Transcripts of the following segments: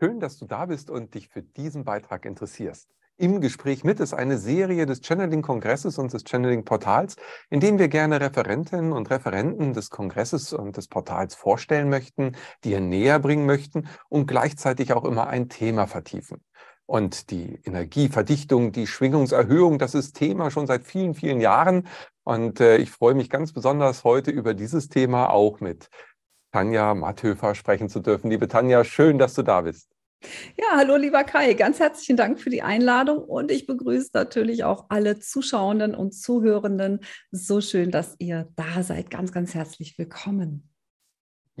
Schön, dass du da bist und dich für diesen Beitrag interessierst. Im Gespräch mit ist eine Serie des Channeling-Kongresses und des Channeling-Portals, in dem wir gerne Referentinnen und Referenten des Kongresses und des Portals vorstellen möchten, dir näher bringen möchten und gleichzeitig auch immer ein Thema vertiefen. Und die Energieverdichtung, die Schwingungserhöhung, das ist Thema schon seit vielen, vielen Jahren. Und äh, ich freue mich ganz besonders heute über dieses Thema auch mit Tanja Matthöfer sprechen zu dürfen. Liebe Tanja, schön, dass du da bist. Ja, hallo lieber Kai, ganz herzlichen Dank für die Einladung und ich begrüße natürlich auch alle Zuschauenden und Zuhörenden. So schön, dass ihr da seid. Ganz, ganz herzlich willkommen.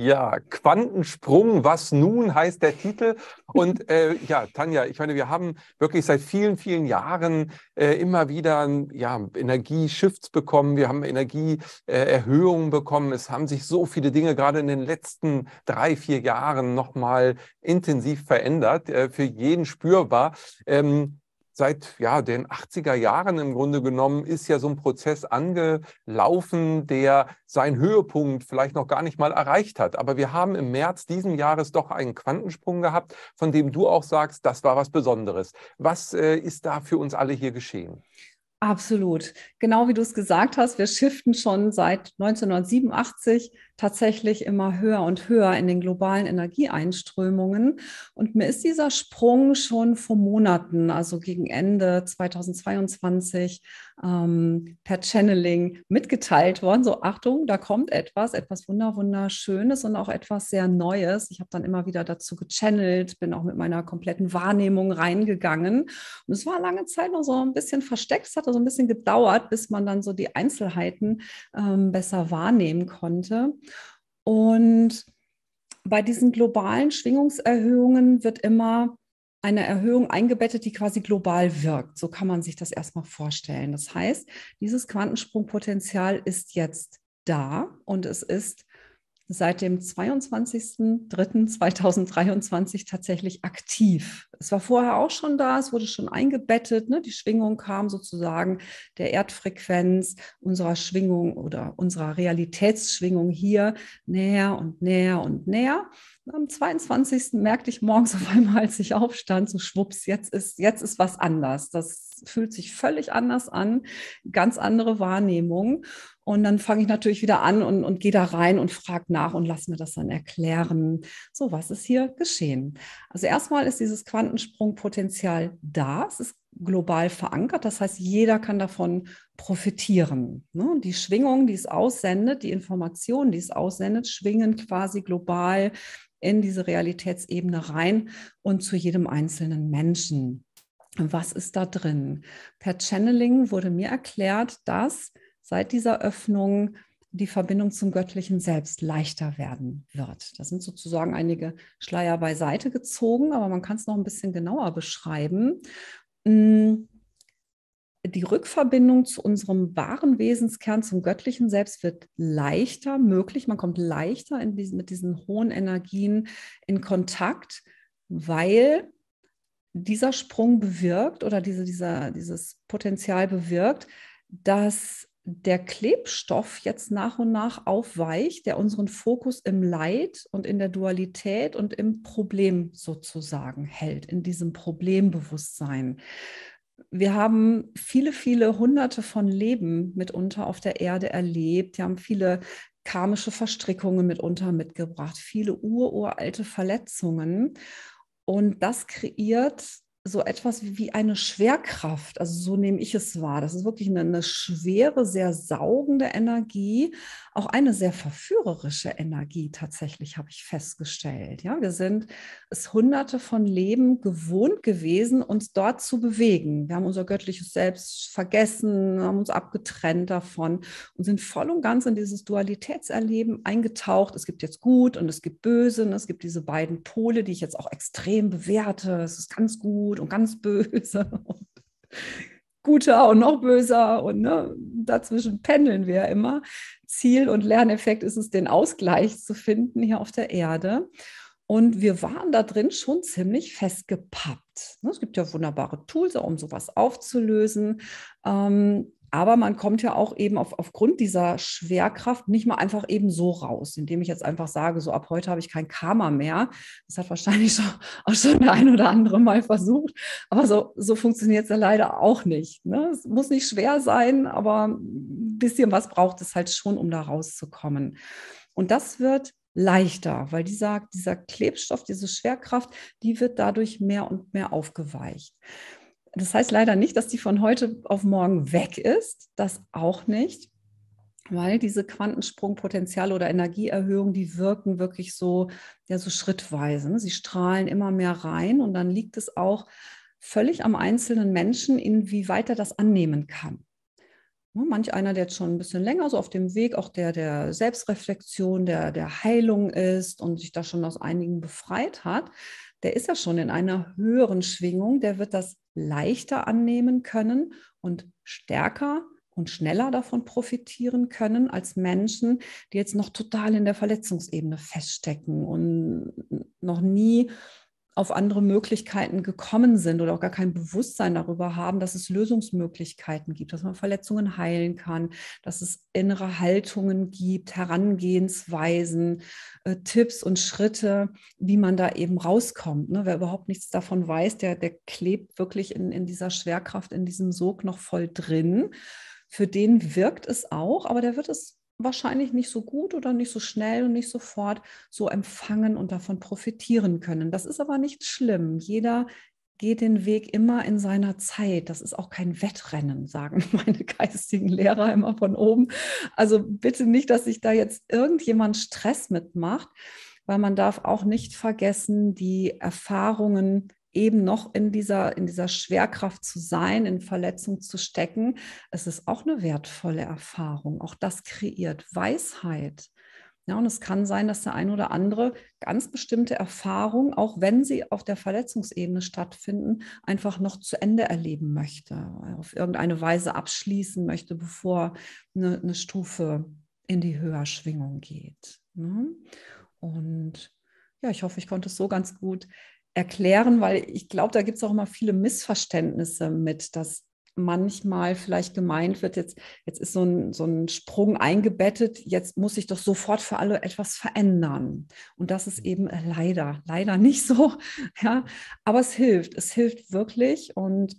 Ja, Quantensprung, was nun heißt der Titel. Und äh, ja, Tanja, ich meine, wir haben wirklich seit vielen, vielen Jahren äh, immer wieder ja, Energieshifts bekommen, wir haben Energieerhöhungen äh, bekommen. Es haben sich so viele Dinge gerade in den letzten drei, vier Jahren nochmal intensiv verändert, äh, für jeden spürbar. Ähm, seit ja, den 80er Jahren im Grunde genommen ist ja so ein Prozess angelaufen, der seinen Höhepunkt vielleicht noch gar nicht mal erreicht hat. Aber wir haben im März diesen Jahres doch einen Quantensprung gehabt, von dem du auch sagst, das war was Besonderes. Was äh, ist da für uns alle hier geschehen? Absolut. Genau wie du es gesagt hast, wir shiften schon seit 1987 tatsächlich immer höher und höher in den globalen Energieeinströmungen. Und mir ist dieser Sprung schon vor Monaten, also gegen Ende 2022, ähm, per Channeling mitgeteilt worden. So, Achtung, da kommt etwas, etwas Wunder, Wunderschönes und auch etwas sehr Neues. Ich habe dann immer wieder dazu gechannelt, bin auch mit meiner kompletten Wahrnehmung reingegangen. Und es war lange Zeit noch so ein bisschen versteckt. Es hat so also ein bisschen gedauert, bis man dann so die Einzelheiten ähm, besser wahrnehmen konnte. Und bei diesen globalen Schwingungserhöhungen wird immer eine Erhöhung eingebettet, die quasi global wirkt. So kann man sich das erstmal vorstellen. Das heißt, dieses Quantensprungpotenzial ist jetzt da und es ist seit dem 22.03.2023 tatsächlich aktiv. Es war vorher auch schon da, es wurde schon eingebettet. Ne? Die Schwingung kam sozusagen der Erdfrequenz unserer Schwingung oder unserer Realitätsschwingung hier näher und näher und näher. Am 22. merkte ich morgens auf einmal, als ich aufstand, so schwupps, jetzt ist, jetzt ist was anders. Das fühlt sich völlig anders an, ganz andere Wahrnehmung. Und dann fange ich natürlich wieder an und, und gehe da rein und frage nach und lass mir das dann erklären. So, was ist hier geschehen? Also erstmal ist dieses Quantensprungpotenzial da. Es ist global verankert. Das heißt, jeder kann davon profitieren. Ne? Die Schwingung, die es aussendet, die Informationen, die es aussendet, schwingen quasi global in diese Realitätsebene rein und zu jedem einzelnen Menschen. Was ist da drin? Per Channeling wurde mir erklärt, dass seit dieser Öffnung die Verbindung zum göttlichen Selbst leichter werden wird. Da sind sozusagen einige Schleier beiseite gezogen, aber man kann es noch ein bisschen genauer beschreiben. Hm, die Rückverbindung zu unserem wahren Wesenskern, zum göttlichen Selbst wird leichter möglich. Man kommt leichter diesen, mit diesen hohen Energien in Kontakt, weil dieser Sprung bewirkt oder diese, dieser, dieses Potenzial bewirkt, dass der Klebstoff jetzt nach und nach aufweicht, der unseren Fokus im Leid und in der Dualität und im Problem sozusagen hält, in diesem Problembewusstsein. Wir haben viele, viele hunderte von Leben mitunter auf der Erde erlebt. Wir haben viele karmische Verstrickungen mitunter mitgebracht, viele ururalte Verletzungen. Und das kreiert so etwas wie eine Schwerkraft. Also so nehme ich es wahr. Das ist wirklich eine, eine schwere, sehr saugende Energie auch eine sehr verführerische Energie tatsächlich, habe ich festgestellt. Ja, wir sind es hunderte von Leben gewohnt gewesen, uns dort zu bewegen. Wir haben unser göttliches Selbst vergessen, haben uns abgetrennt davon und sind voll und ganz in dieses Dualitätserleben eingetaucht. Es gibt jetzt gut und es gibt böse. Und es gibt diese beiden Pole, die ich jetzt auch extrem bewerte. Es ist ganz gut und ganz böse. Und guter und noch böser und ne, dazwischen pendeln wir ja immer. Ziel und Lerneffekt ist es, den Ausgleich zu finden hier auf der Erde. Und wir waren da drin schon ziemlich festgepappt. Ne, es gibt ja wunderbare Tools, um sowas aufzulösen. Ähm, aber man kommt ja auch eben auf, aufgrund dieser Schwerkraft nicht mal einfach eben so raus, indem ich jetzt einfach sage, so ab heute habe ich kein Karma mehr. Das hat wahrscheinlich schon, auch schon der ein oder andere mal versucht. Aber so, so funktioniert es ja leider auch nicht. Ne? Es muss nicht schwer sein, aber ein bisschen was braucht es halt schon, um da rauszukommen. Und das wird leichter, weil dieser, dieser Klebstoff, diese Schwerkraft, die wird dadurch mehr und mehr aufgeweicht. Das heißt leider nicht, dass die von heute auf morgen weg ist. Das auch nicht, weil diese Quantensprungpotenziale oder Energieerhöhung, die wirken wirklich so, ja, so schrittweise. Ne? Sie strahlen immer mehr rein und dann liegt es auch völlig am einzelnen Menschen, inwieweit er das annehmen kann. Ne, manch einer, der jetzt schon ein bisschen länger so auf dem Weg auch der, der Selbstreflexion, der, der Heilung ist und sich da schon aus einigen befreit hat, der ist ja schon in einer höheren Schwingung, der wird das leichter annehmen können und stärker und schneller davon profitieren können als Menschen, die jetzt noch total in der Verletzungsebene feststecken und noch nie auf andere Möglichkeiten gekommen sind oder auch gar kein Bewusstsein darüber haben, dass es Lösungsmöglichkeiten gibt, dass man Verletzungen heilen kann, dass es innere Haltungen gibt, Herangehensweisen, äh, Tipps und Schritte, wie man da eben rauskommt. Ne? Wer überhaupt nichts davon weiß, der, der klebt wirklich in, in dieser Schwerkraft, in diesem Sog noch voll drin. Für den wirkt es auch, aber der wird es wahrscheinlich nicht so gut oder nicht so schnell und nicht sofort so empfangen und davon profitieren können. Das ist aber nicht schlimm. Jeder geht den Weg immer in seiner Zeit. Das ist auch kein Wettrennen, sagen meine geistigen Lehrer immer von oben. Also bitte nicht, dass sich da jetzt irgendjemand Stress mitmacht, weil man darf auch nicht vergessen, die Erfahrungen eben noch in dieser, in dieser Schwerkraft zu sein, in Verletzung zu stecken, es ist auch eine wertvolle Erfahrung. Auch das kreiert Weisheit. Ja, und es kann sein, dass der ein oder andere ganz bestimmte Erfahrung, auch wenn sie auf der Verletzungsebene stattfinden, einfach noch zu Ende erleben möchte, auf irgendeine Weise abschließen möchte, bevor eine, eine Stufe in die Höherschwingung geht. Ne? Und ja, ich hoffe, ich konnte es so ganz gut erklären, weil ich glaube, da gibt es auch immer viele Missverständnisse mit, dass manchmal vielleicht gemeint wird, jetzt, jetzt ist so ein, so ein Sprung eingebettet, jetzt muss ich doch sofort für alle etwas verändern. Und das ist eben äh, leider, leider nicht so. Ja, aber es hilft, es hilft wirklich. Und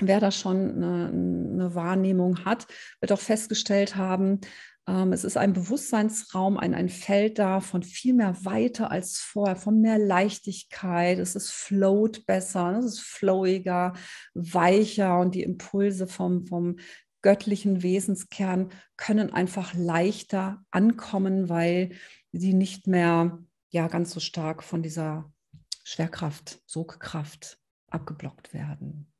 wer da schon eine, äh, eine Wahrnehmung hat, wird auch festgestellt haben, ähm, es ist ein Bewusstseinsraum, ein, ein Feld da von viel mehr Weite als vorher, von mehr Leichtigkeit. Es ist float besser, ne? es ist flowiger, weicher und die Impulse vom, vom göttlichen Wesenskern können einfach leichter ankommen, weil sie nicht mehr ja ganz so stark von dieser Schwerkraft, Sogkraft abgeblockt werden.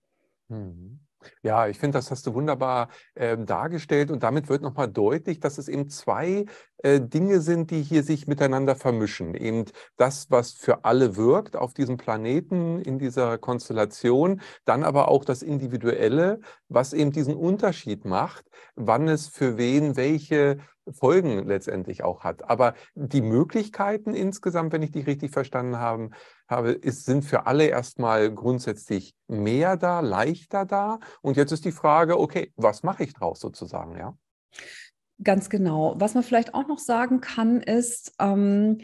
Mhm. Ja, ich finde, das hast du wunderbar äh, dargestellt und damit wird nochmal deutlich, dass es eben zwei äh, Dinge sind, die hier sich miteinander vermischen. Eben das, was für alle wirkt auf diesem Planeten, in dieser Konstellation, dann aber auch das Individuelle, was eben diesen Unterschied macht, wann es für wen welche Folgen letztendlich auch hat. Aber die Möglichkeiten insgesamt, wenn ich dich richtig verstanden habe, habe ist, sind für alle erstmal grundsätzlich mehr da, leichter da. Und jetzt ist die Frage, okay, was mache ich draus sozusagen, ja? Ganz genau. Was man vielleicht auch noch sagen kann, ist, ähm,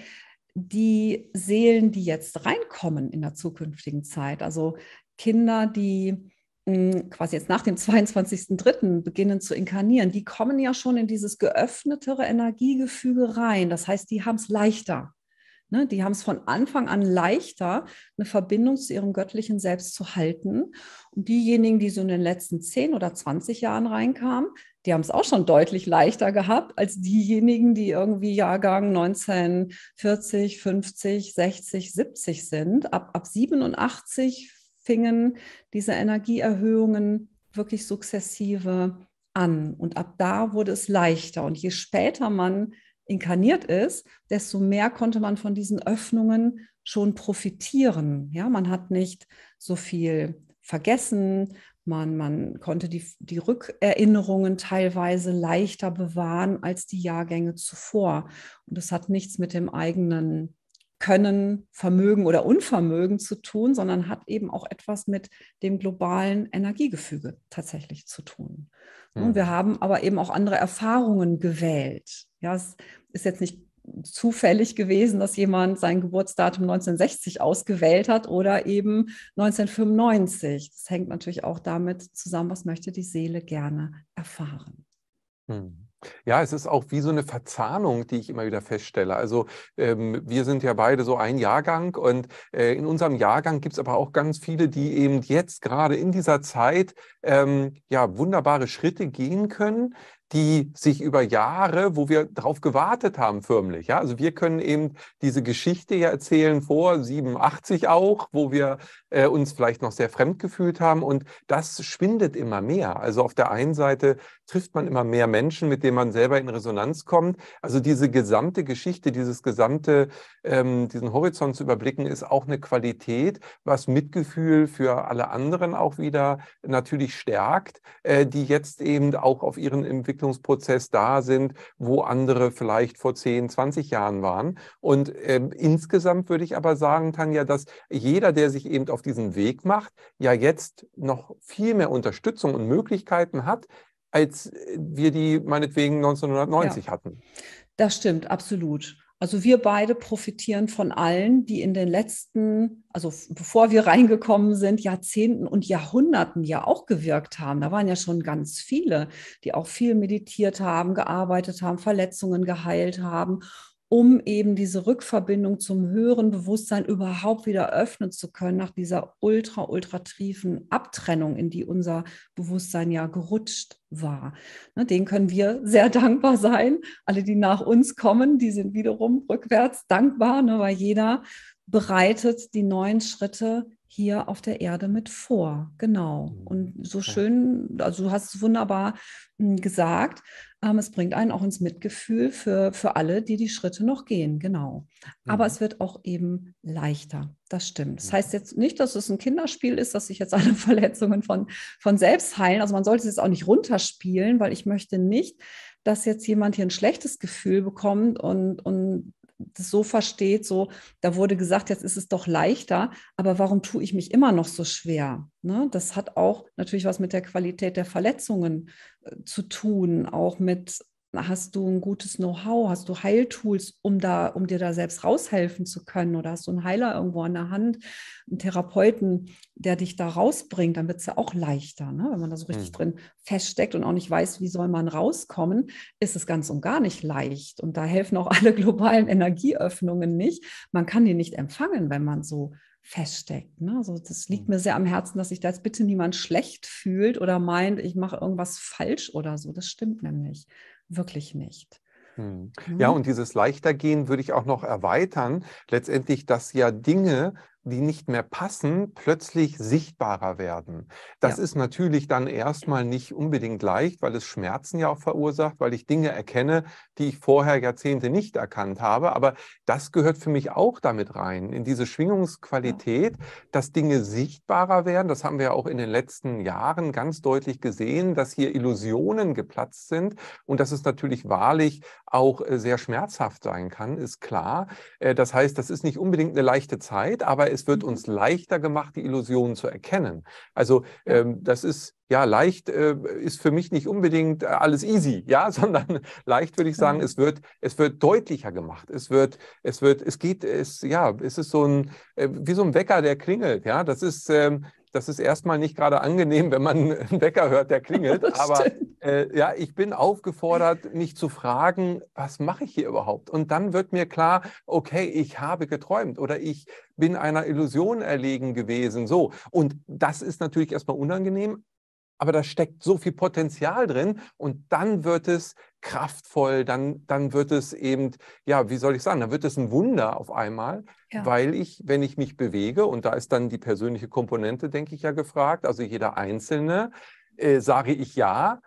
die Seelen, die jetzt reinkommen in der zukünftigen Zeit, also Kinder, die quasi jetzt nach dem 22.03. beginnen zu inkarnieren, die kommen ja schon in dieses geöffnetere Energiegefüge rein. Das heißt, die haben es leichter. Ne? Die haben es von Anfang an leichter, eine Verbindung zu ihrem göttlichen Selbst zu halten. Und diejenigen, die so in den letzten 10 oder 20 Jahren reinkamen, die haben es auch schon deutlich leichter gehabt als diejenigen, die irgendwie Jahrgang 1940, 50, 60, 70 sind. Ab, ab 87, fingen diese Energieerhöhungen wirklich sukzessive an. Und ab da wurde es leichter. Und je später man inkarniert ist, desto mehr konnte man von diesen Öffnungen schon profitieren. Ja, man hat nicht so viel vergessen, man, man konnte die, die Rückerinnerungen teilweise leichter bewahren als die Jahrgänge zuvor. Und das hat nichts mit dem eigenen können, Vermögen oder Unvermögen zu tun, sondern hat eben auch etwas mit dem globalen Energiegefüge tatsächlich zu tun. Mhm. Und hm. wir haben aber eben auch andere Erfahrungen gewählt. Ja, es ist jetzt nicht zufällig gewesen, dass jemand sein Geburtsdatum 1960 ausgewählt hat oder eben 1995. Das hängt natürlich auch damit zusammen, was möchte die Seele gerne erfahren. Hm. Ja, es ist auch wie so eine Verzahnung, die ich immer wieder feststelle. Also ähm, wir sind ja beide so ein Jahrgang und äh, in unserem Jahrgang gibt es aber auch ganz viele, die eben jetzt gerade in dieser Zeit ähm, ja wunderbare Schritte gehen können, die sich über Jahre, wo wir darauf gewartet haben, förmlich. Ja? Also wir können eben diese Geschichte ja erzählen vor 87 auch, wo wir äh, uns vielleicht noch sehr fremd gefühlt haben. Und das schwindet immer mehr. Also auf der einen Seite trifft man immer mehr Menschen, mit denen man selber in Resonanz kommt. Also diese gesamte Geschichte, dieses gesamte, ähm, diesen Horizont zu überblicken, ist auch eine Qualität, was Mitgefühl für alle anderen auch wieder natürlich stärkt, äh, die jetzt eben auch auf ihren Entwicklungsprozess da sind, wo andere vielleicht vor 10, 20 Jahren waren. Und ähm, insgesamt würde ich aber sagen, Tanja, dass jeder, der sich eben auf diesen Weg macht, ja jetzt noch viel mehr Unterstützung und Möglichkeiten hat, als wir die meinetwegen 1990 ja. hatten. Das stimmt, absolut. Also wir beide profitieren von allen, die in den letzten, also bevor wir reingekommen sind, Jahrzehnten und Jahrhunderten ja auch gewirkt haben. Da waren ja schon ganz viele, die auch viel meditiert haben, gearbeitet haben, Verletzungen geheilt haben um eben diese Rückverbindung zum höheren Bewusstsein überhaupt wieder öffnen zu können nach dieser ultra, ultra triefen Abtrennung, in die unser Bewusstsein ja gerutscht war. Ne, denen können wir sehr dankbar sein. Alle, die nach uns kommen, die sind wiederum rückwärts dankbar, ne, weil jeder bereitet die neuen Schritte hier auf der Erde mit vor. Genau. Mhm. Und so schön, also du hast es wunderbar hm, gesagt, ähm, es bringt einen auch ins Mitgefühl für, für alle, die die Schritte noch gehen. Genau. Aber mhm. es wird auch eben leichter. Das stimmt. Das heißt jetzt nicht, dass es ein Kinderspiel ist, dass sich jetzt alle Verletzungen von, von selbst heilen. Also man sollte es jetzt auch nicht runterspielen, weil ich möchte nicht, dass jetzt jemand hier ein schlechtes Gefühl bekommt und, und das so versteht, so, da wurde gesagt, jetzt ist es doch leichter, aber warum tue ich mich immer noch so schwer? Ne? Das hat auch natürlich was mit der Qualität der Verletzungen äh, zu tun, auch mit hast du ein gutes Know-how, hast du Heiltools, um da, um dir da selbst raushelfen zu können? Oder hast du einen Heiler irgendwo an der Hand, einen Therapeuten, der dich da rausbringt, dann wird es ja auch leichter, ne? wenn man da so richtig mhm. drin feststeckt und auch nicht weiß, wie soll man rauskommen, ist es ganz und gar nicht leicht. Und da helfen auch alle globalen Energieöffnungen nicht. Man kann die nicht empfangen, wenn man so feststeckt. Ne? Also das liegt mhm. mir sehr am Herzen, dass sich da jetzt bitte niemand schlecht fühlt oder meint, ich mache irgendwas falsch oder so. Das stimmt nämlich wirklich nicht. Hm. Ja, ne? und dieses Leichtergehen würde ich auch noch erweitern. Letztendlich, dass ja Dinge, die nicht mehr passen, plötzlich sichtbarer werden. Das ja. ist natürlich dann erstmal nicht unbedingt leicht, weil es Schmerzen ja auch verursacht, weil ich Dinge erkenne, die ich vorher Jahrzehnte nicht erkannt habe. Aber das gehört für mich auch damit rein, in diese Schwingungsqualität, ja. dass Dinge sichtbarer werden. Das haben wir auch in den letzten Jahren ganz deutlich gesehen, dass hier Illusionen geplatzt sind und dass es natürlich wahrlich auch äh, sehr schmerzhaft sein kann, ist klar. Äh, das heißt, das ist nicht unbedingt eine leichte Zeit, aber es wird mhm. uns leichter gemacht, die Illusionen zu erkennen. Also ähm, das ist ja leicht äh, ist für mich nicht unbedingt äh, alles easy, ja, sondern leicht würde ich sagen, mhm. es wird es wird deutlicher gemacht. Es wird es wird es geht es ja, es ist so ein äh, wie so ein Wecker, der klingelt, ja. Das ist ähm, das ist erstmal nicht gerade angenehm, wenn man einen Wecker hört, der klingelt. Aber äh, ja, ich bin aufgefordert, mich zu fragen, was mache ich hier überhaupt? Und dann wird mir klar, okay, ich habe geträumt oder ich bin einer Illusion erlegen gewesen. So. Und das ist natürlich erstmal unangenehm, aber da steckt so viel Potenzial drin und dann wird es kraftvoll, dann, dann wird es eben, ja, wie soll ich sagen, dann wird es ein Wunder auf einmal, ja. weil ich, wenn ich mich bewege, und da ist dann die persönliche Komponente, denke ich ja, gefragt, also jeder Einzelne, äh, sage ich ja.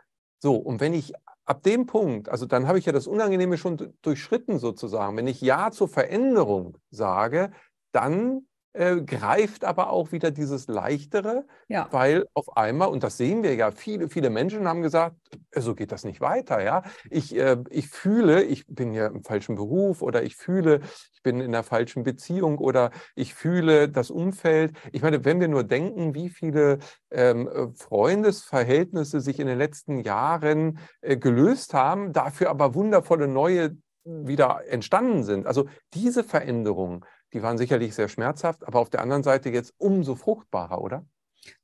So, und wenn ich ab dem Punkt, also dann habe ich ja das Unangenehme schon durchschritten sozusagen, wenn ich Ja zur Veränderung sage, dann äh, greift aber auch wieder dieses Leichtere, ja. weil auf einmal, und das sehen wir ja, viele, viele Menschen haben gesagt, äh, so geht das nicht weiter, ja. Ich, äh, ich fühle, ich bin ja im falschen Beruf oder ich fühle, ich bin in der falschen Beziehung oder ich fühle das Umfeld. Ich meine, wenn wir nur denken, wie viele ähm, äh, Freundesverhältnisse sich in den letzten Jahren äh, gelöst haben, dafür aber wundervolle neue hm, wieder entstanden sind. Also diese Veränderungen, die waren sicherlich sehr schmerzhaft, aber auf der anderen Seite jetzt umso fruchtbarer, oder?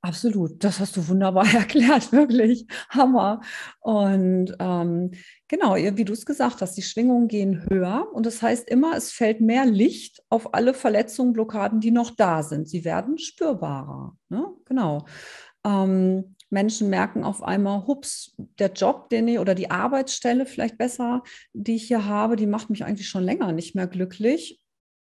Absolut, das hast du wunderbar erklärt, wirklich. Hammer. Und ähm, genau, wie du es gesagt hast, die Schwingungen gehen höher und das heißt immer, es fällt mehr Licht auf alle Verletzungen, Blockaden, die noch da sind. Sie werden spürbarer. Ne? Genau. Ähm, Menschen merken auf einmal, hups, der Job, den ich oder die Arbeitsstelle vielleicht besser, die ich hier habe, die macht mich eigentlich schon länger nicht mehr glücklich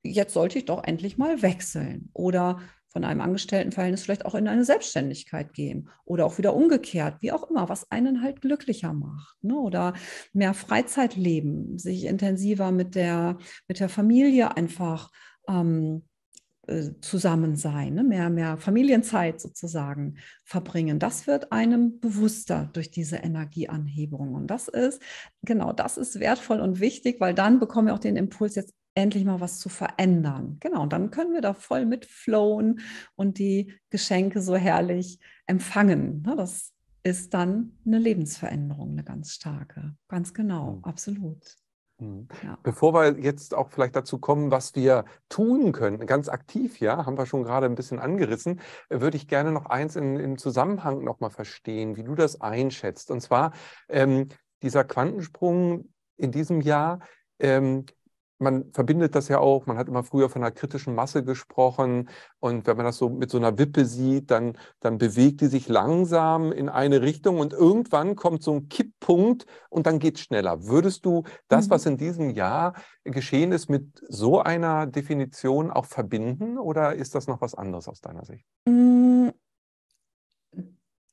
jetzt sollte ich doch endlich mal wechseln oder von einem Angestelltenverhältnis vielleicht auch in eine Selbstständigkeit gehen oder auch wieder umgekehrt, wie auch immer, was einen halt glücklicher macht ne? oder mehr Freizeit leben, sich intensiver mit der, mit der Familie einfach ähm, äh, zusammen sein, ne? mehr, mehr Familienzeit sozusagen verbringen. Das wird einem bewusster durch diese Energieanhebung und das ist, genau, das ist wertvoll und wichtig, weil dann bekommen wir auch den Impuls, jetzt endlich mal was zu verändern. Genau, und dann können wir da voll mitflowen und die Geschenke so herrlich empfangen. Ne, das ist dann eine Lebensveränderung, eine ganz starke. Ganz genau, mhm. absolut. Mhm. Ja. Bevor wir jetzt auch vielleicht dazu kommen, was wir tun können, ganz aktiv, ja, haben wir schon gerade ein bisschen angerissen, äh, würde ich gerne noch eins in, im Zusammenhang nochmal verstehen, wie du das einschätzt. Und zwar ähm, dieser Quantensprung in diesem Jahr, ähm, man verbindet das ja auch, man hat immer früher von einer kritischen Masse gesprochen und wenn man das so mit so einer Wippe sieht, dann, dann bewegt die sich langsam in eine Richtung und irgendwann kommt so ein Kipppunkt und dann geht es schneller. Würdest du das, mhm. was in diesem Jahr geschehen ist, mit so einer Definition auch verbinden oder ist das noch was anderes aus deiner Sicht? Mm,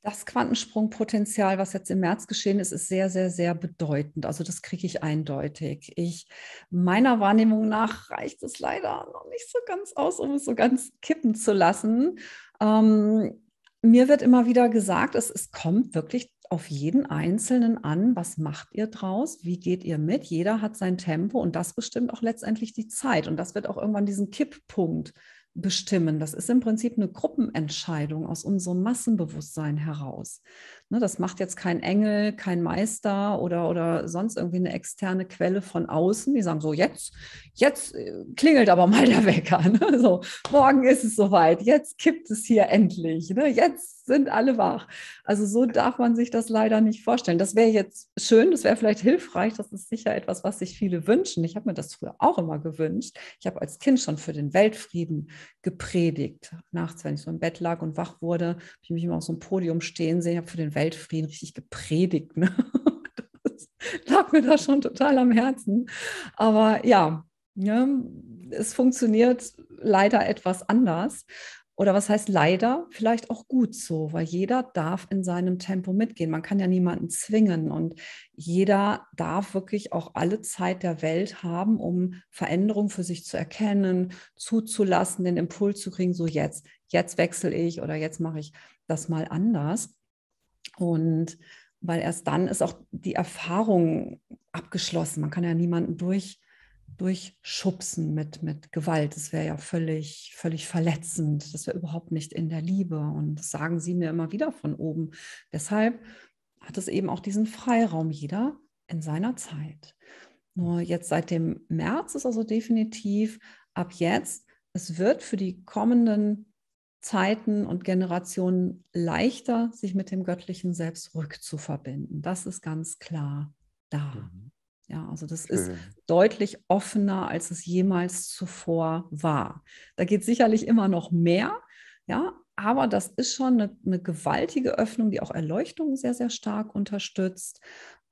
das Quantensprungpotenzial, was jetzt im März geschehen ist, ist sehr, sehr, sehr bedeutend. Also das kriege ich eindeutig. Ich meiner Wahrnehmung nach reicht es leider noch nicht so ganz aus, um es so ganz kippen zu lassen. Ähm, mir wird immer wieder gesagt, es, es kommt wirklich auf jeden Einzelnen an, was macht ihr draus, wie geht ihr mit. Jeder hat sein Tempo und das bestimmt auch letztendlich die Zeit. Und das wird auch irgendwann diesen Kipppunkt bestimmen. Das ist im Prinzip eine Gruppenentscheidung aus unserem Massenbewusstsein heraus. Ne, das macht jetzt kein Engel, kein Meister oder, oder sonst irgendwie eine externe Quelle von außen. Die sagen so, jetzt, jetzt äh, klingelt aber mal der Wecker. Ne? So, morgen ist es soweit, jetzt kippt es hier endlich, ne? jetzt sind alle wach. Also so darf man sich das leider nicht vorstellen. Das wäre jetzt schön, das wäre vielleicht hilfreich, das ist sicher etwas, was sich viele wünschen. Ich habe mir das früher auch immer gewünscht. Ich habe als Kind schon für den Weltfrieden gepredigt. Nachts, wenn ich so im Bett lag und wach wurde, habe ich mich immer auf so einem Podium stehen sehen, ich habe für den Weltfrieden Weltfrieden richtig gepredigt. Ne? Das lag mir da schon total am Herzen. Aber ja, ja, ne, es funktioniert leider etwas anders. Oder was heißt leider? Vielleicht auch gut so, weil jeder darf in seinem Tempo mitgehen. Man kann ja niemanden zwingen und jeder darf wirklich auch alle Zeit der Welt haben, um Veränderungen für sich zu erkennen, zuzulassen, den Impuls zu kriegen, so jetzt, jetzt wechsle ich oder jetzt mache ich das mal anders. Und weil erst dann ist auch die Erfahrung abgeschlossen. Man kann ja niemanden durch, durchschubsen mit, mit Gewalt. Das wäre ja völlig, völlig verletzend. Das wäre überhaupt nicht in der Liebe. Und das sagen sie mir immer wieder von oben. Deshalb hat es eben auch diesen Freiraum jeder in seiner Zeit. Nur jetzt seit dem März ist also definitiv ab jetzt, es wird für die kommenden Zeiten und Generationen leichter, sich mit dem göttlichen Selbst rückzuverbinden. Das ist ganz klar da. Mhm. Ja, also das Schön. ist deutlich offener, als es jemals zuvor war. Da geht sicherlich immer noch mehr, ja, aber das ist schon eine, eine gewaltige Öffnung, die auch Erleuchtung sehr, sehr stark unterstützt.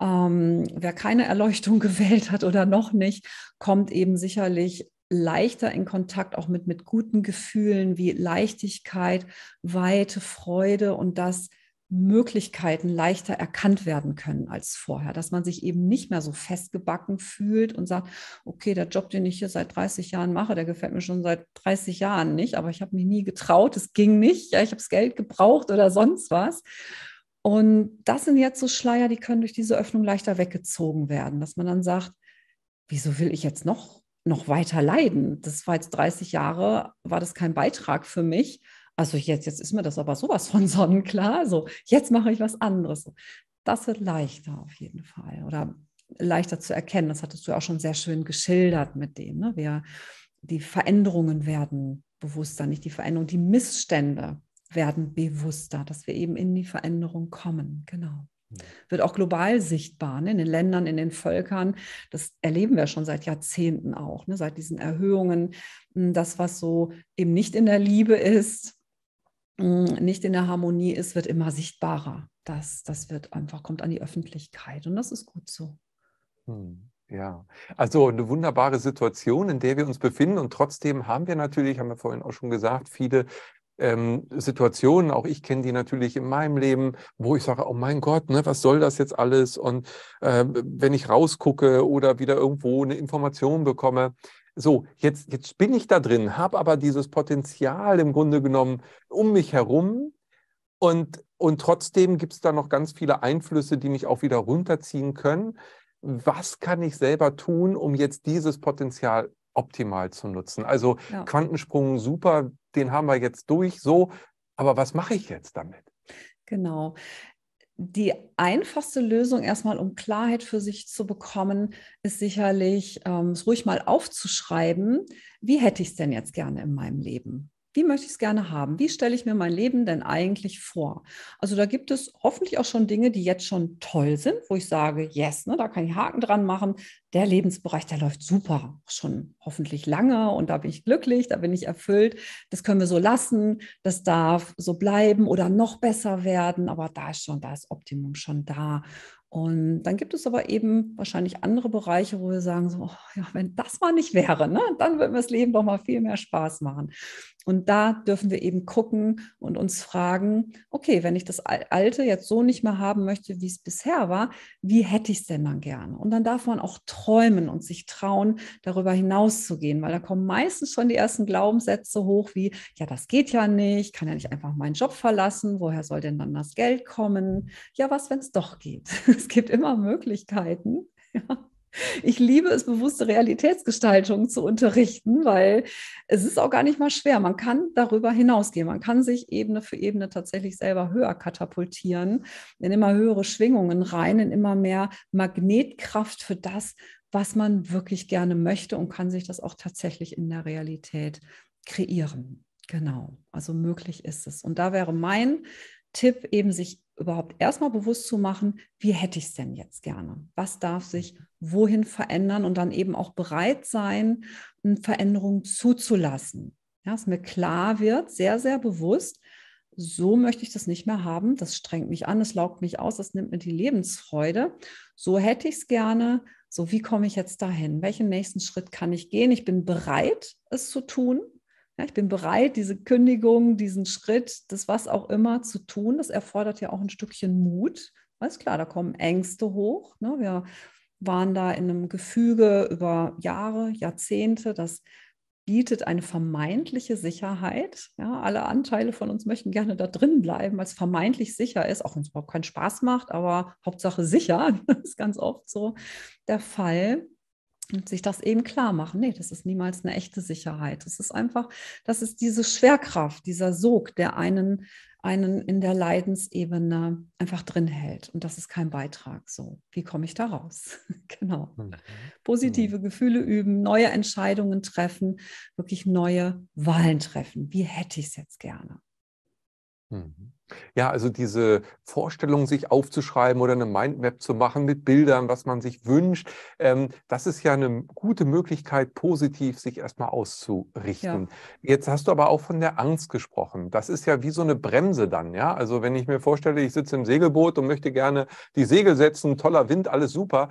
Ähm, wer keine Erleuchtung gewählt hat oder noch nicht, kommt eben sicherlich leichter in Kontakt auch mit, mit guten Gefühlen wie Leichtigkeit, Weite, Freude und dass Möglichkeiten leichter erkannt werden können als vorher, dass man sich eben nicht mehr so festgebacken fühlt und sagt, okay, der Job, den ich hier seit 30 Jahren mache, der gefällt mir schon seit 30 Jahren nicht, aber ich habe mich nie getraut, es ging nicht, ja, ich habe das Geld gebraucht oder sonst was. Und das sind jetzt so Schleier, die können durch diese Öffnung leichter weggezogen werden, dass man dann sagt, wieso will ich jetzt noch noch weiter leiden. Das war jetzt 30 Jahre, war das kein Beitrag für mich. Also jetzt, jetzt ist mir das aber sowas von sonnenklar. So, jetzt mache ich was anderes. Das wird leichter auf jeden Fall oder leichter zu erkennen. Das hattest du auch schon sehr schön geschildert mit dem. Ne? Wir, die Veränderungen werden bewusster, nicht die Veränderung, die Missstände werden bewusster, dass wir eben in die Veränderung kommen. Genau. Wird auch global sichtbar, ne? in den Ländern, in den Völkern. Das erleben wir schon seit Jahrzehnten auch, ne? seit diesen Erhöhungen. Hm, das, was so eben nicht in der Liebe ist, hm, nicht in der Harmonie ist, wird immer sichtbarer. Das, das wird einfach, kommt an die Öffentlichkeit und das ist gut so. Hm. Ja, also eine wunderbare Situation, in der wir uns befinden. Und trotzdem haben wir natürlich, haben wir vorhin auch schon gesagt, viele ähm, Situationen, auch ich kenne die natürlich in meinem Leben, wo ich sage, oh mein Gott, ne, was soll das jetzt alles? Und äh, wenn ich rausgucke oder wieder irgendwo eine Information bekomme, so, jetzt, jetzt bin ich da drin, habe aber dieses Potenzial im Grunde genommen um mich herum und, und trotzdem gibt es da noch ganz viele Einflüsse, die mich auch wieder runterziehen können. Was kann ich selber tun, um jetzt dieses Potenzial optimal zu nutzen. Also ja. Quantensprung super, den haben wir jetzt durch, so, aber was mache ich jetzt damit? Genau. Die einfachste Lösung erstmal, um Klarheit für sich zu bekommen, ist sicherlich, ähm, es ruhig mal aufzuschreiben, wie hätte ich es denn jetzt gerne in meinem Leben? Wie möchte ich es gerne haben? Wie stelle ich mir mein Leben denn eigentlich vor? Also da gibt es hoffentlich auch schon Dinge, die jetzt schon toll sind, wo ich sage, yes, ne, da kann ich Haken dran machen. Der Lebensbereich, der läuft super, schon hoffentlich lange und da bin ich glücklich, da bin ich erfüllt. Das können wir so lassen, das darf so bleiben oder noch besser werden, aber da ist schon, da ist Optimum schon da. Und dann gibt es aber eben wahrscheinlich andere Bereiche, wo wir sagen, so, oh, ja, wenn das mal nicht wäre, ne, dann würde mir das Leben doch mal viel mehr Spaß machen. Und da dürfen wir eben gucken und uns fragen, okay, wenn ich das Alte jetzt so nicht mehr haben möchte, wie es bisher war, wie hätte ich es denn dann gerne? Und dann darf man auch träumen und sich trauen, darüber hinauszugehen, weil da kommen meistens schon die ersten Glaubenssätze hoch, wie, ja, das geht ja nicht, kann ja nicht einfach meinen Job verlassen, woher soll denn dann das Geld kommen? Ja, was, wenn es doch geht? es gibt immer Möglichkeiten. Ich liebe es, bewusste Realitätsgestaltung zu unterrichten, weil es ist auch gar nicht mal schwer. Man kann darüber hinausgehen. Man kann sich Ebene für Ebene tatsächlich selber höher katapultieren, in immer höhere Schwingungen rein, in immer mehr Magnetkraft für das, was man wirklich gerne möchte und kann sich das auch tatsächlich in der Realität kreieren. Genau, also möglich ist es. Und da wäre mein Tipp, eben sich überhaupt erstmal bewusst zu machen, wie hätte ich es denn jetzt gerne? Was darf sich wohin verändern und dann eben auch bereit sein, Veränderungen zuzulassen. Ja, dass mir klar wird, sehr, sehr bewusst, so möchte ich das nicht mehr haben. Das strengt mich an, das laugt mich aus, das nimmt mir die Lebensfreude. So hätte ich es gerne. So, wie komme ich jetzt dahin? Welchen nächsten Schritt kann ich gehen? Ich bin bereit, es zu tun. Ja, ich bin bereit, diese Kündigung, diesen Schritt, das was auch immer zu tun. Das erfordert ja auch ein Stückchen Mut. Alles klar, da kommen Ängste hoch. Ne? Wir waren da in einem Gefüge über Jahre, Jahrzehnte, das bietet eine vermeintliche Sicherheit. Ja, alle Anteile von uns möchten gerne da drin bleiben, weil es vermeintlich sicher ist, auch wenn es überhaupt keinen Spaß macht, aber Hauptsache sicher, das ist ganz oft so der Fall. Und sich das eben klar machen. Nee, das ist niemals eine echte Sicherheit. Das ist einfach, das ist diese Schwerkraft, dieser Sog, der einen, einen in der Leidensebene einfach drin hält. Und das ist kein Beitrag. So, wie komme ich da raus? genau. Mhm. Positive mhm. Gefühle üben, neue Entscheidungen treffen, wirklich neue Wahlen treffen. Wie hätte ich es jetzt gerne? Mhm. Ja, also diese Vorstellung, sich aufzuschreiben oder eine Mindmap zu machen mit Bildern, was man sich wünscht, ähm, das ist ja eine gute Möglichkeit, positiv sich erstmal auszurichten. Ja. Jetzt hast du aber auch von der Angst gesprochen. Das ist ja wie so eine Bremse dann, ja. Also wenn ich mir vorstelle, ich sitze im Segelboot und möchte gerne die Segel setzen, toller Wind, alles super,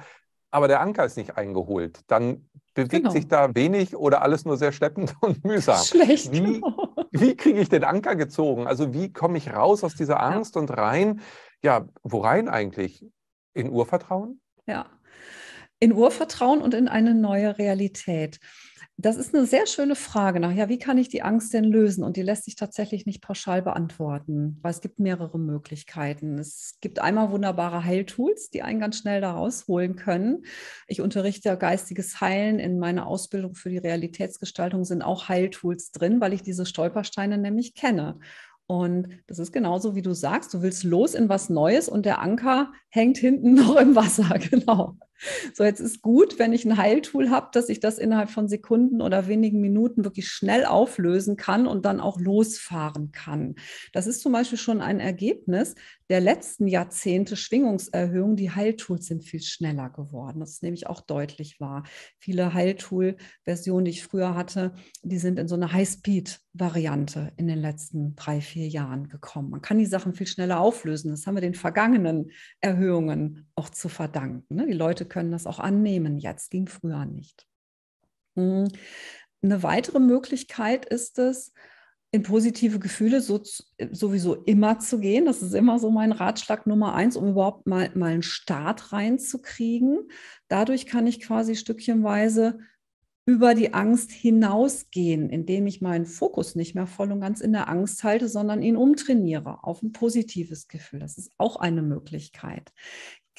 aber der Anker ist nicht eingeholt. Dann bewegt genau. sich da wenig oder alles nur sehr schleppend und mühsam. Schlecht. Wie, wie kriege ich den Anker gezogen? Also wie komme ich raus aus dieser Angst ja. und rein? Ja, wo rein eigentlich? In Urvertrauen? Ja, in Urvertrauen und in eine neue Realität. Das ist eine sehr schöne Frage nach, ja, wie kann ich die Angst denn lösen? Und die lässt sich tatsächlich nicht pauschal beantworten, weil es gibt mehrere Möglichkeiten. Es gibt einmal wunderbare Heiltools, die einen ganz schnell da rausholen können. Ich unterrichte geistiges Heilen. In meiner Ausbildung für die Realitätsgestaltung sind auch Heiltools drin, weil ich diese Stolpersteine nämlich kenne. Und das ist genauso, wie du sagst, du willst los in was Neues und der Anker hängt hinten noch im Wasser, genau. So, jetzt ist gut, wenn ich ein Heiltool habe, dass ich das innerhalb von Sekunden oder wenigen Minuten wirklich schnell auflösen kann und dann auch losfahren kann. Das ist zum Beispiel schon ein Ergebnis der letzten Jahrzehnte Schwingungserhöhung. Die Heiltools sind viel schneller geworden. Das ist nämlich auch deutlich wahr. Viele Heiltool-Versionen, die ich früher hatte, die sind in so eine High-Speed-Variante in den letzten drei, vier Jahren gekommen. Man kann die Sachen viel schneller auflösen. Das haben wir den vergangenen Erhöhungen auch zu verdanken. Ne? Die Leute können das auch annehmen jetzt, ging früher nicht. Hm. Eine weitere Möglichkeit ist es, in positive Gefühle so, äh, sowieso immer zu gehen. Das ist immer so mein Ratschlag Nummer eins, um überhaupt mal, mal einen Start reinzukriegen. Dadurch kann ich quasi stückchenweise über die Angst hinausgehen, indem ich meinen Fokus nicht mehr voll und ganz in der Angst halte, sondern ihn umtrainiere auf ein positives Gefühl. Das ist auch eine Möglichkeit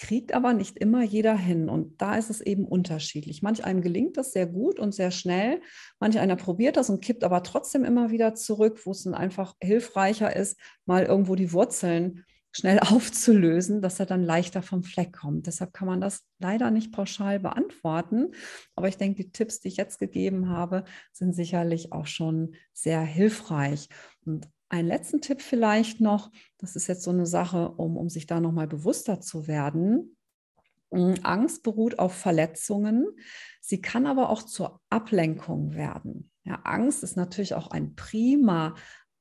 kriegt aber nicht immer jeder hin. Und da ist es eben unterschiedlich. Manch einem gelingt das sehr gut und sehr schnell. Manch einer probiert das und kippt aber trotzdem immer wieder zurück, wo es dann einfach hilfreicher ist, mal irgendwo die Wurzeln schnell aufzulösen, dass er dann leichter vom Fleck kommt. Deshalb kann man das leider nicht pauschal beantworten. Aber ich denke, die Tipps, die ich jetzt gegeben habe, sind sicherlich auch schon sehr hilfreich. Und einen letzten Tipp vielleicht noch, das ist jetzt so eine Sache, um, um sich da nochmal bewusster zu werden. Hm, Angst beruht auf Verletzungen. Sie kann aber auch zur Ablenkung werden. Ja, Angst ist natürlich auch ein prima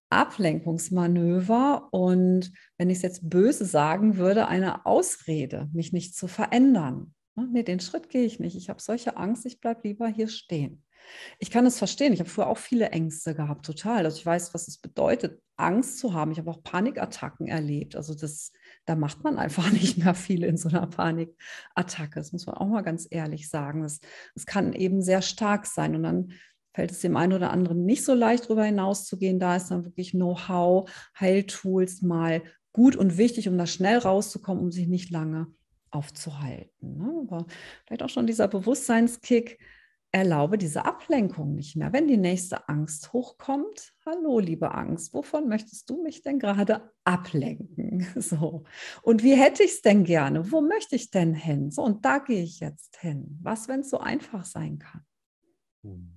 Ablenkungsmanöver und wenn ich es jetzt böse sagen würde, eine Ausrede, mich nicht zu verändern. Ne, nee, den Schritt gehe ich nicht. Ich habe solche Angst, ich bleibe lieber hier stehen. Ich kann es verstehen. Ich habe früher auch viele Ängste gehabt, total. Also ich weiß, was es bedeutet, Angst zu haben. Ich habe auch Panikattacken erlebt. Also das, da macht man einfach nicht mehr viel in so einer Panikattacke. Das muss man auch mal ganz ehrlich sagen. Das, das kann eben sehr stark sein. Und dann fällt es dem einen oder anderen nicht so leicht, darüber hinauszugehen. Da ist dann wirklich Know-how, Heiltools mal gut und wichtig, um da schnell rauszukommen, um sich nicht lange aufzuhalten. Ne? Aber vielleicht auch schon dieser Bewusstseinskick, erlaube diese Ablenkung nicht mehr. Wenn die nächste Angst hochkommt, hallo liebe Angst, wovon möchtest du mich denn gerade ablenken? So. Und wie hätte ich es denn gerne? Wo möchte ich denn hin? So, und da gehe ich jetzt hin. Was, wenn es so einfach sein kann? Hm.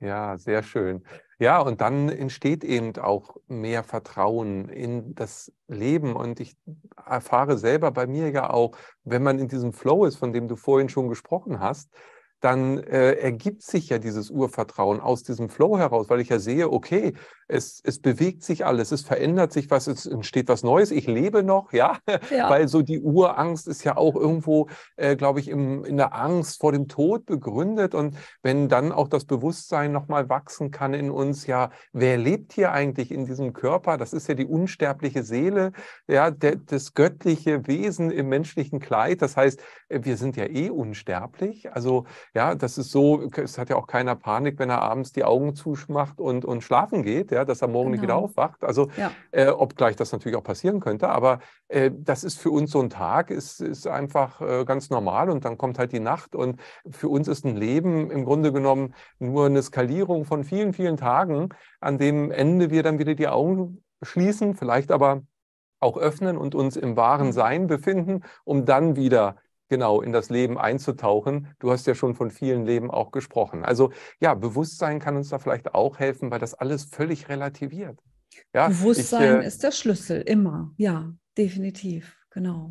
Ja, sehr schön. Ja, und dann entsteht eben auch mehr Vertrauen in das Leben. Und ich erfahre selber bei mir ja auch, wenn man in diesem Flow ist, von dem du vorhin schon gesprochen hast, dann äh, ergibt sich ja dieses Urvertrauen aus diesem Flow heraus, weil ich ja sehe, okay, es, es bewegt sich alles, es verändert sich was, es entsteht was Neues, ich lebe noch, ja, ja. weil so die Urangst ist ja auch irgendwo, äh, glaube ich, im, in der Angst vor dem Tod begründet und wenn dann auch das Bewusstsein nochmal wachsen kann in uns, ja, wer lebt hier eigentlich in diesem Körper? Das ist ja die unsterbliche Seele, ja, der, das göttliche Wesen im menschlichen Kleid, das heißt, wir sind ja eh unsterblich, also ja, das ist so, es hat ja auch keiner Panik, wenn er abends die Augen zuschmacht und, und schlafen geht, ja, dass er morgen genau. nicht wieder genau. aufwacht. Also, ja. äh, obgleich das natürlich auch passieren könnte, aber äh, das ist für uns so ein Tag, ist, ist einfach äh, ganz normal und dann kommt halt die Nacht und für uns ist ein Leben im Grunde genommen nur eine Skalierung von vielen, vielen Tagen, an dem Ende wir dann wieder die Augen schließen, vielleicht aber auch öffnen und uns im wahren Sein befinden, um dann wieder genau in das Leben einzutauchen. Du hast ja schon von vielen Leben auch gesprochen. Also ja, Bewusstsein kann uns da vielleicht auch helfen, weil das alles völlig relativiert. Ja, Bewusstsein ich, äh, ist der Schlüssel immer. Ja, definitiv. Genau.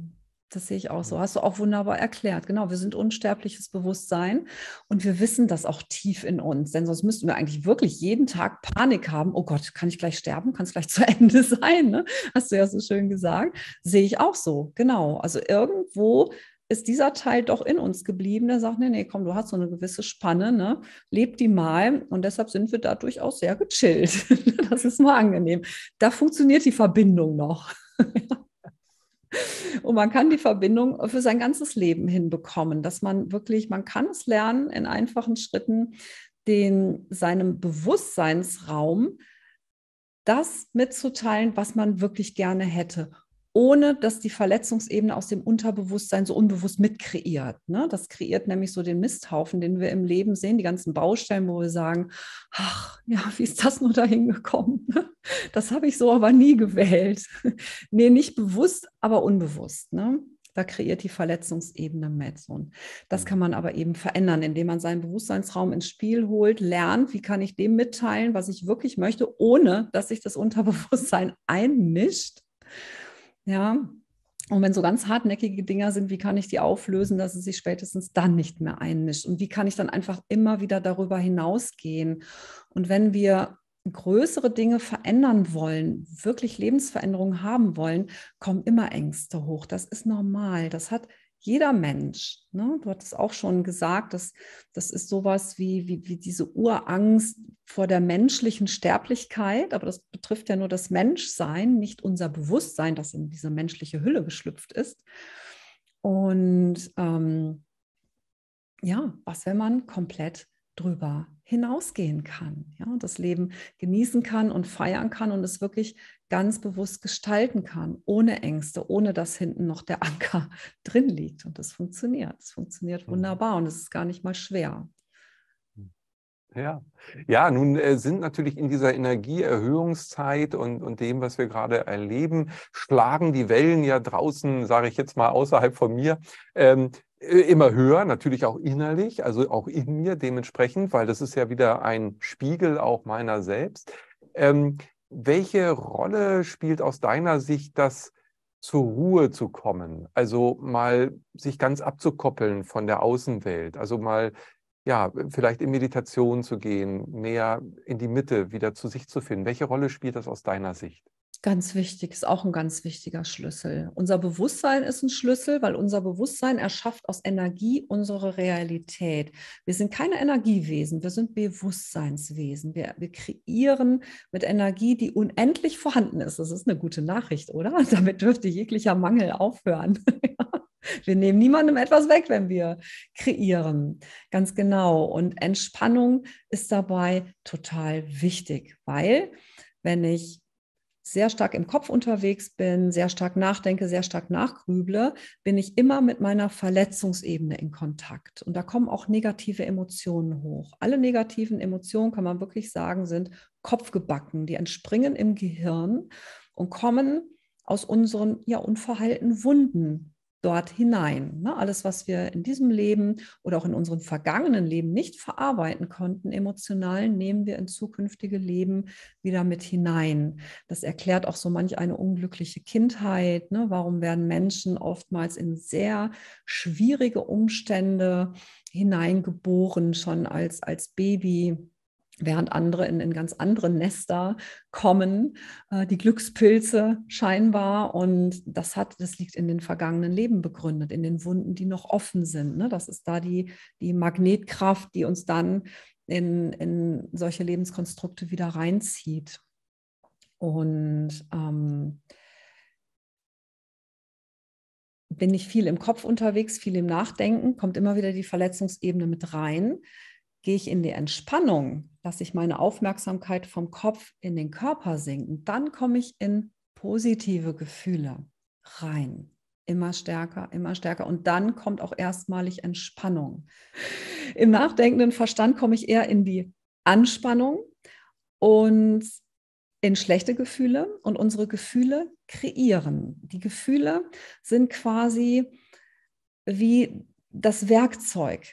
Das sehe ich auch so. Hm. Hast du auch wunderbar erklärt. Genau, wir sind unsterbliches Bewusstsein und wir wissen das auch tief in uns, denn sonst müssten wir eigentlich wirklich jeden Tag Panik haben. Oh Gott, kann ich gleich sterben? Kann es gleich zu Ende sein? Ne? Hast du ja so schön gesagt. Sehe ich auch so. Genau. Also irgendwo ist dieser Teil doch in uns geblieben, der sagt, nee, nee, komm, du hast so eine gewisse Spanne, ne? leb die mal. Und deshalb sind wir da durchaus sehr gechillt. das ist nur angenehm. Da funktioniert die Verbindung noch. Und man kann die Verbindung für sein ganzes Leben hinbekommen, dass man wirklich, man kann es lernen, in einfachen Schritten den, seinem Bewusstseinsraum das mitzuteilen, was man wirklich gerne hätte ohne dass die Verletzungsebene aus dem Unterbewusstsein so unbewusst mitkreiert. Ne? Das kreiert nämlich so den Misthaufen, den wir im Leben sehen, die ganzen Baustellen, wo wir sagen, ach ja, wie ist das nur dahin gekommen? Das habe ich so aber nie gewählt. Nee, nicht bewusst, aber unbewusst. Ne? da kreiert die Verletzungsebene mit. Und das kann man aber eben verändern, indem man seinen Bewusstseinsraum ins Spiel holt, lernt, wie kann ich dem mitteilen, was ich wirklich möchte, ohne dass sich das Unterbewusstsein einmischt. Ja, und wenn so ganz hartnäckige Dinger sind, wie kann ich die auflösen, dass es sich spätestens dann nicht mehr einmischt? Und wie kann ich dann einfach immer wieder darüber hinausgehen? Und wenn wir größere Dinge verändern wollen, wirklich Lebensveränderungen haben wollen, kommen immer Ängste hoch. Das ist normal. Das hat jeder Mensch. Ne? Du hattest auch schon gesagt, dass das ist sowas wie, wie, wie diese Urangst vor der menschlichen Sterblichkeit, aber das betrifft ja nur das Menschsein, nicht unser Bewusstsein, das in diese menschliche Hülle geschlüpft ist. Und ähm, ja, was, wenn man komplett drüber hinausgehen kann, ja, das Leben genießen kann und feiern kann und es wirklich ganz bewusst gestalten kann, ohne Ängste, ohne dass hinten noch der Anker drin liegt. Und das funktioniert. Es funktioniert mhm. wunderbar und es ist gar nicht mal schwer. Ja, ja nun äh, sind natürlich in dieser Energieerhöhungszeit und, und dem, was wir gerade erleben, schlagen die Wellen ja draußen, sage ich jetzt mal außerhalb von mir, ähm, äh, immer höher, natürlich auch innerlich, also auch in mir dementsprechend, weil das ist ja wieder ein Spiegel auch meiner selbst. Ähm, welche Rolle spielt aus deiner Sicht das zur Ruhe zu kommen? Also mal sich ganz abzukoppeln von der Außenwelt, also mal ja, vielleicht in Meditation zu gehen, mehr in die Mitte wieder zu sich zu finden. Welche Rolle spielt das aus deiner Sicht? Ganz wichtig, ist auch ein ganz wichtiger Schlüssel. Unser Bewusstsein ist ein Schlüssel, weil unser Bewusstsein erschafft aus Energie unsere Realität. Wir sind keine Energiewesen, wir sind Bewusstseinswesen. Wir, wir kreieren mit Energie, die unendlich vorhanden ist. Das ist eine gute Nachricht, oder? Damit dürfte jeglicher Mangel aufhören. Wir nehmen niemandem etwas weg, wenn wir kreieren. Ganz genau. Und Entspannung ist dabei total wichtig, weil wenn ich sehr stark im Kopf unterwegs bin, sehr stark nachdenke, sehr stark nachgrüble, bin ich immer mit meiner Verletzungsebene in Kontakt. Und da kommen auch negative Emotionen hoch. Alle negativen Emotionen, kann man wirklich sagen, sind kopfgebacken. Die entspringen im Gehirn und kommen aus unseren ja unverheilten Wunden dort hinein. Ne? Alles, was wir in diesem Leben oder auch in unserem vergangenen Leben nicht verarbeiten konnten, emotional, nehmen wir in zukünftige Leben wieder mit hinein. Das erklärt auch so manch eine unglückliche Kindheit. Ne? Warum werden Menschen oftmals in sehr schwierige Umstände hineingeboren, schon als, als Baby? während andere in, in ganz andere Nester kommen, äh, die Glückspilze scheinbar. Und das hat, das liegt in den vergangenen Leben begründet, in den Wunden, die noch offen sind. Ne? Das ist da die, die Magnetkraft, die uns dann in, in solche Lebenskonstrukte wieder reinzieht. Und ähm, bin ich viel im Kopf unterwegs, viel im Nachdenken, kommt immer wieder die Verletzungsebene mit rein gehe ich in die Entspannung, lasse ich meine Aufmerksamkeit vom Kopf in den Körper sinken, dann komme ich in positive Gefühle rein. Immer stärker, immer stärker. Und dann kommt auch erstmalig Entspannung. Im nachdenkenden Verstand komme ich eher in die Anspannung und in schlechte Gefühle. Und unsere Gefühle kreieren. Die Gefühle sind quasi wie das Werkzeug,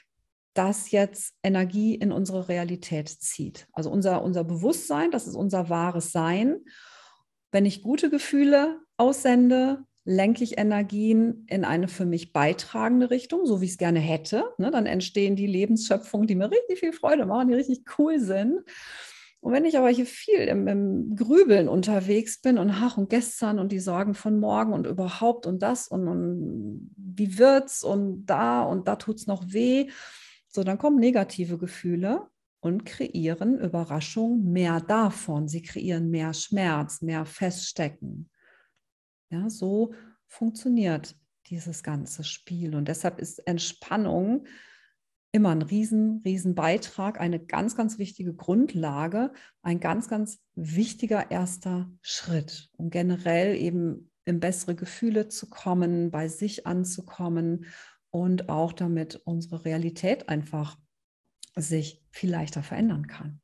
das jetzt Energie in unsere Realität zieht. Also unser, unser Bewusstsein, das ist unser wahres Sein. Wenn ich gute Gefühle aussende, lenke ich Energien in eine für mich beitragende Richtung, so wie ich es gerne hätte. Ne, dann entstehen die Lebensschöpfungen, die mir richtig viel Freude machen, die richtig cool sind. Und wenn ich aber hier viel im, im Grübeln unterwegs bin und ach und gestern und die Sorgen von morgen und überhaupt und das und, und wie wird's und da und da tut's noch weh, so, dann kommen negative Gefühle und kreieren Überraschung mehr davon. Sie kreieren mehr Schmerz, mehr Feststecken. Ja, so funktioniert dieses ganze Spiel. Und deshalb ist Entspannung immer ein riesen, riesen Beitrag, eine ganz, ganz wichtige Grundlage, ein ganz, ganz wichtiger erster Schritt, um generell eben in bessere Gefühle zu kommen, bei sich anzukommen und auch damit unsere Realität einfach sich viel leichter verändern kann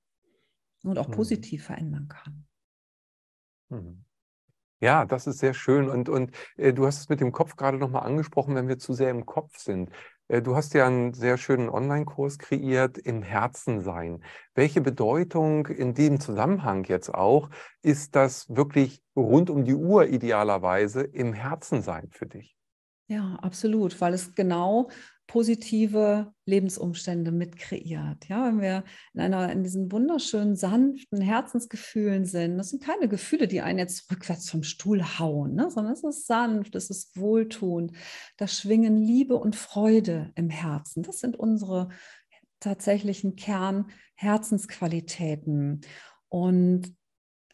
und auch mhm. positiv verändern kann. Mhm. Ja, das ist sehr schön. Und, und äh, du hast es mit dem Kopf gerade nochmal angesprochen, wenn wir zu sehr im Kopf sind. Äh, du hast ja einen sehr schönen Online-Kurs kreiert, im Herzen sein. Welche Bedeutung in dem Zusammenhang jetzt auch ist das wirklich rund um die Uhr idealerweise im Herzen sein für dich? Ja, absolut, weil es genau positive Lebensumstände mit kreiert. Ja, wenn wir in einer in diesen wunderschönen sanften Herzensgefühlen sind, das sind keine Gefühle, die einen jetzt rückwärts vom Stuhl hauen, ne? sondern es ist sanft, es ist wohltuend. Da schwingen Liebe und Freude im Herzen. Das sind unsere tatsächlichen Kernherzensqualitäten. Herzensqualitäten. Und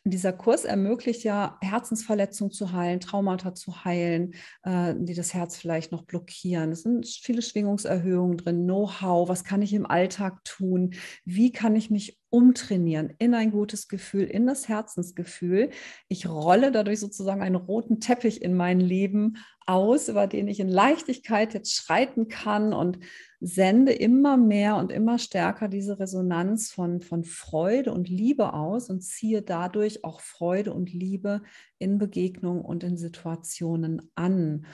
dieser Kurs ermöglicht ja, Herzensverletzungen zu heilen, Traumata zu heilen, äh, die das Herz vielleicht noch blockieren. Es sind viele Schwingungserhöhungen drin, Know-how, was kann ich im Alltag tun, wie kann ich mich umtrainieren in ein gutes Gefühl, in das Herzensgefühl. Ich rolle dadurch sozusagen einen roten Teppich in mein Leben aus, über den ich in Leichtigkeit jetzt schreiten kann und sende immer mehr und immer stärker diese Resonanz von, von Freude und Liebe aus und ziehe dadurch auch Freude und Liebe in Begegnungen und in Situationen an.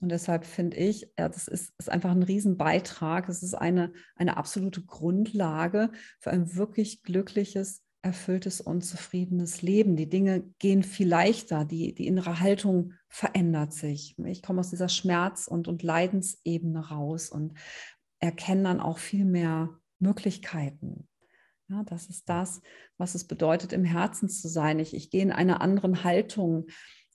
Und deshalb finde ich, ja, das ist, ist einfach ein Riesenbeitrag. Es ist eine, eine absolute Grundlage für ein wirklich glückliches, erfülltes und zufriedenes Leben. Die Dinge gehen viel leichter, die, die innere Haltung verändert sich. Ich komme aus dieser Schmerz- und, und Leidensebene raus und erkennen dann auch viel mehr Möglichkeiten. Ja, das ist das, was es bedeutet, im Herzen zu sein. Ich, ich gehe in einer anderen Haltung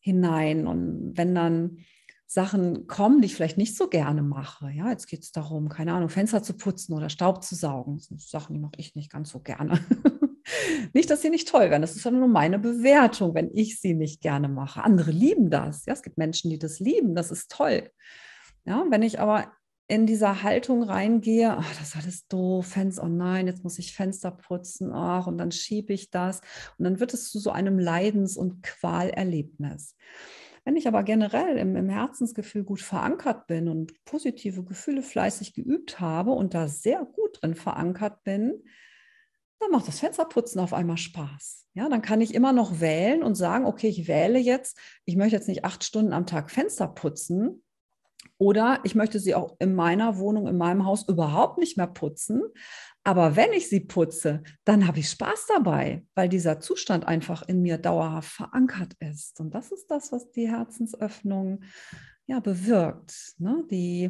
hinein. Und wenn dann Sachen kommen, die ich vielleicht nicht so gerne mache, ja, jetzt geht es darum, keine Ahnung, Fenster zu putzen oder Staub zu saugen. Das sind Sachen, die mache ich nicht ganz so gerne. nicht, dass sie nicht toll werden. Das ist ja nur meine Bewertung, wenn ich sie nicht gerne mache. Andere lieben das. Ja, es gibt Menschen, die das lieben. Das ist toll. Ja, wenn ich aber in dieser Haltung reingehe, oh, das ist alles doof, Fenster, oh nein, jetzt muss ich Fenster putzen, ach, und dann schiebe ich das. Und dann wird es zu so einem Leidens- und Qualerlebnis. Wenn ich aber generell im, im, Herzensgefühl gut verankert bin und positive Gefühle fleißig geübt habe und da sehr gut drin verankert bin, dann macht das Fensterputzen auf einmal Spaß. Ja, dann kann ich immer noch wählen und sagen, okay, ich wähle jetzt, ich möchte jetzt nicht acht Stunden am Tag Fenster putzen, oder ich möchte sie auch in meiner Wohnung, in meinem Haus überhaupt nicht mehr putzen. Aber wenn ich sie putze, dann habe ich Spaß dabei, weil dieser Zustand einfach in mir dauerhaft verankert ist. Und das ist das, was die Herzensöffnung ja, bewirkt. Ne? Die,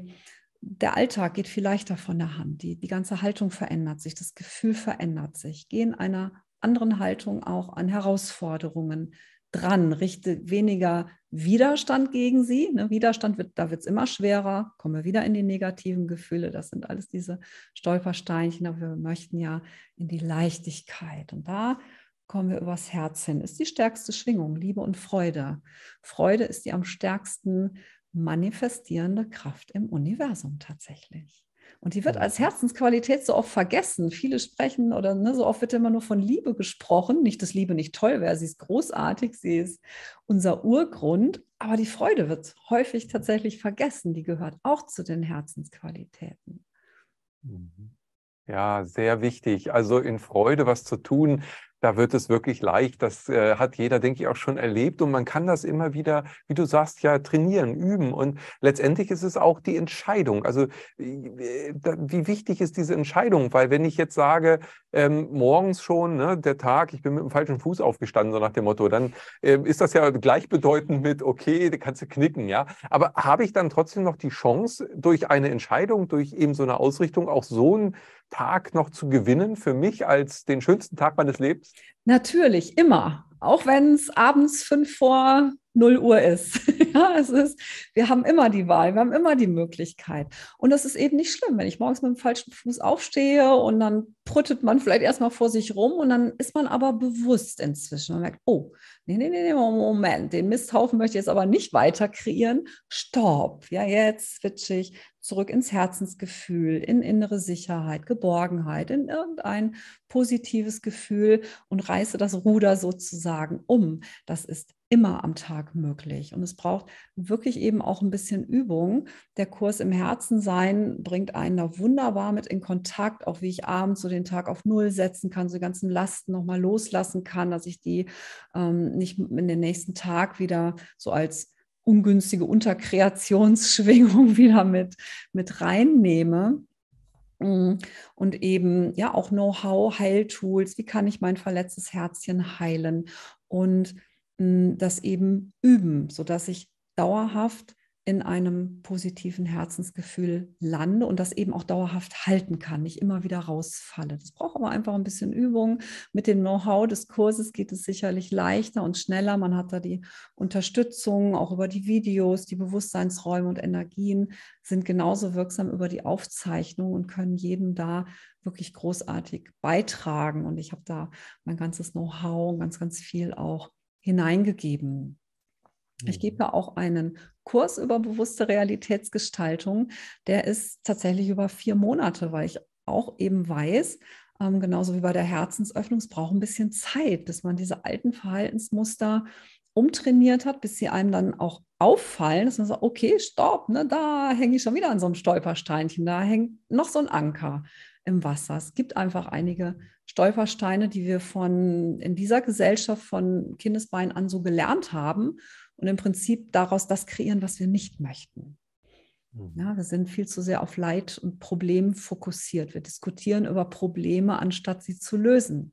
der Alltag geht viel leichter von der Hand. Die, die ganze Haltung verändert sich, das Gefühl verändert sich. Gehen einer anderen Haltung auch an Herausforderungen dran, richte weniger Widerstand gegen sie. Ne? Widerstand wird, da wird es immer schwerer, kommen wir wieder in die negativen Gefühle. Das sind alles diese Stolpersteinchen, aber wir möchten ja in die Leichtigkeit. Und da kommen wir übers Herz hin. Ist die stärkste Schwingung, Liebe und Freude. Freude ist die am stärksten manifestierende Kraft im Universum tatsächlich. Und die wird als Herzensqualität so oft vergessen. Viele sprechen oder ne, so oft wird immer nur von Liebe gesprochen. Nicht, dass Liebe nicht toll wäre, sie ist großartig, sie ist unser Urgrund. Aber die Freude wird häufig tatsächlich vergessen. Die gehört auch zu den Herzensqualitäten. Mhm. Ja, sehr wichtig. Also in Freude was zu tun, da wird es wirklich leicht. Das äh, hat jeder, denke ich, auch schon erlebt. Und man kann das immer wieder, wie du sagst, ja trainieren, üben. Und letztendlich ist es auch die Entscheidung. Also äh, wie wichtig ist diese Entscheidung? Weil wenn ich jetzt sage, ähm, morgens schon, ne, der Tag, ich bin mit dem falschen Fuß aufgestanden, so nach dem Motto, dann äh, ist das ja gleichbedeutend mit, okay, da kannst du knicken, ja. Aber habe ich dann trotzdem noch die Chance, durch eine Entscheidung, durch eben so eine Ausrichtung auch so ein Tag noch zu gewinnen für mich als den schönsten Tag meines Lebens? Natürlich, immer. Auch wenn es abends fünf vor 0 Uhr ist. ja, es ist, wir haben immer die Wahl, wir haben immer die Möglichkeit. Und das ist eben nicht schlimm, wenn ich morgens mit dem falschen Fuß aufstehe und dann prüttet man vielleicht erstmal vor sich rum und dann ist man aber bewusst inzwischen und merkt, oh, nee, nee, nee, Moment, den Misthaufen möchte ich jetzt aber nicht weiter kreieren. Stopp, ja, jetzt switche ich zurück ins Herzensgefühl, in innere Sicherheit, Geborgenheit, in irgendein positives Gefühl und reiße das Ruder sozusagen um. Das ist immer am Tag möglich. Und es braucht wirklich eben auch ein bisschen Übung. Der Kurs im Herzen sein bringt einen da wunderbar mit in Kontakt, auch wie ich abends so den Tag auf Null setzen kann, so die ganzen Lasten nochmal loslassen kann, dass ich die ähm, nicht in den nächsten Tag wieder so als ungünstige Unterkreationsschwingung wieder mit, mit reinnehme und eben ja auch Know-how, Heiltools, wie kann ich mein verletztes Herzchen heilen und das eben üben, sodass ich dauerhaft in einem positiven Herzensgefühl lande und das eben auch dauerhaft halten kann, nicht immer wieder rausfalle. Das braucht aber einfach ein bisschen Übung. Mit dem Know-how des Kurses geht es sicherlich leichter und schneller. Man hat da die Unterstützung, auch über die Videos, die Bewusstseinsräume und Energien sind genauso wirksam über die Aufzeichnung und können jedem da wirklich großartig beitragen. Und ich habe da mein ganzes Know-how und ganz, ganz viel auch hineingegeben. Ich mhm. gebe ja auch einen Kurs über bewusste Realitätsgestaltung. Der ist tatsächlich über vier Monate, weil ich auch eben weiß, ähm, genauso wie bei der Herzensöffnung, es braucht ein bisschen Zeit, bis man diese alten Verhaltensmuster umtrainiert hat, bis sie einem dann auch auffallen, dass man sagt, okay, stopp, ne, da hänge ich schon wieder an so einem Stolpersteinchen, da hängt noch so ein Anker im Wasser. Es gibt einfach einige Stolpersteine, die wir von in dieser Gesellschaft von Kindesbein an so gelernt haben und im Prinzip daraus das kreieren, was wir nicht möchten. Mhm. Ja, wir sind viel zu sehr auf Leid und Problem fokussiert. Wir diskutieren über Probleme, anstatt sie zu lösen.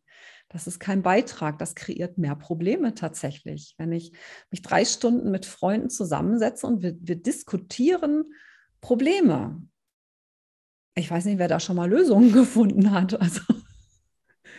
Das ist kein Beitrag, das kreiert mehr Probleme tatsächlich. Wenn ich mich drei Stunden mit Freunden zusammensetze und wir, wir diskutieren Probleme. Ich weiß nicht, wer da schon mal Lösungen gefunden hat. Also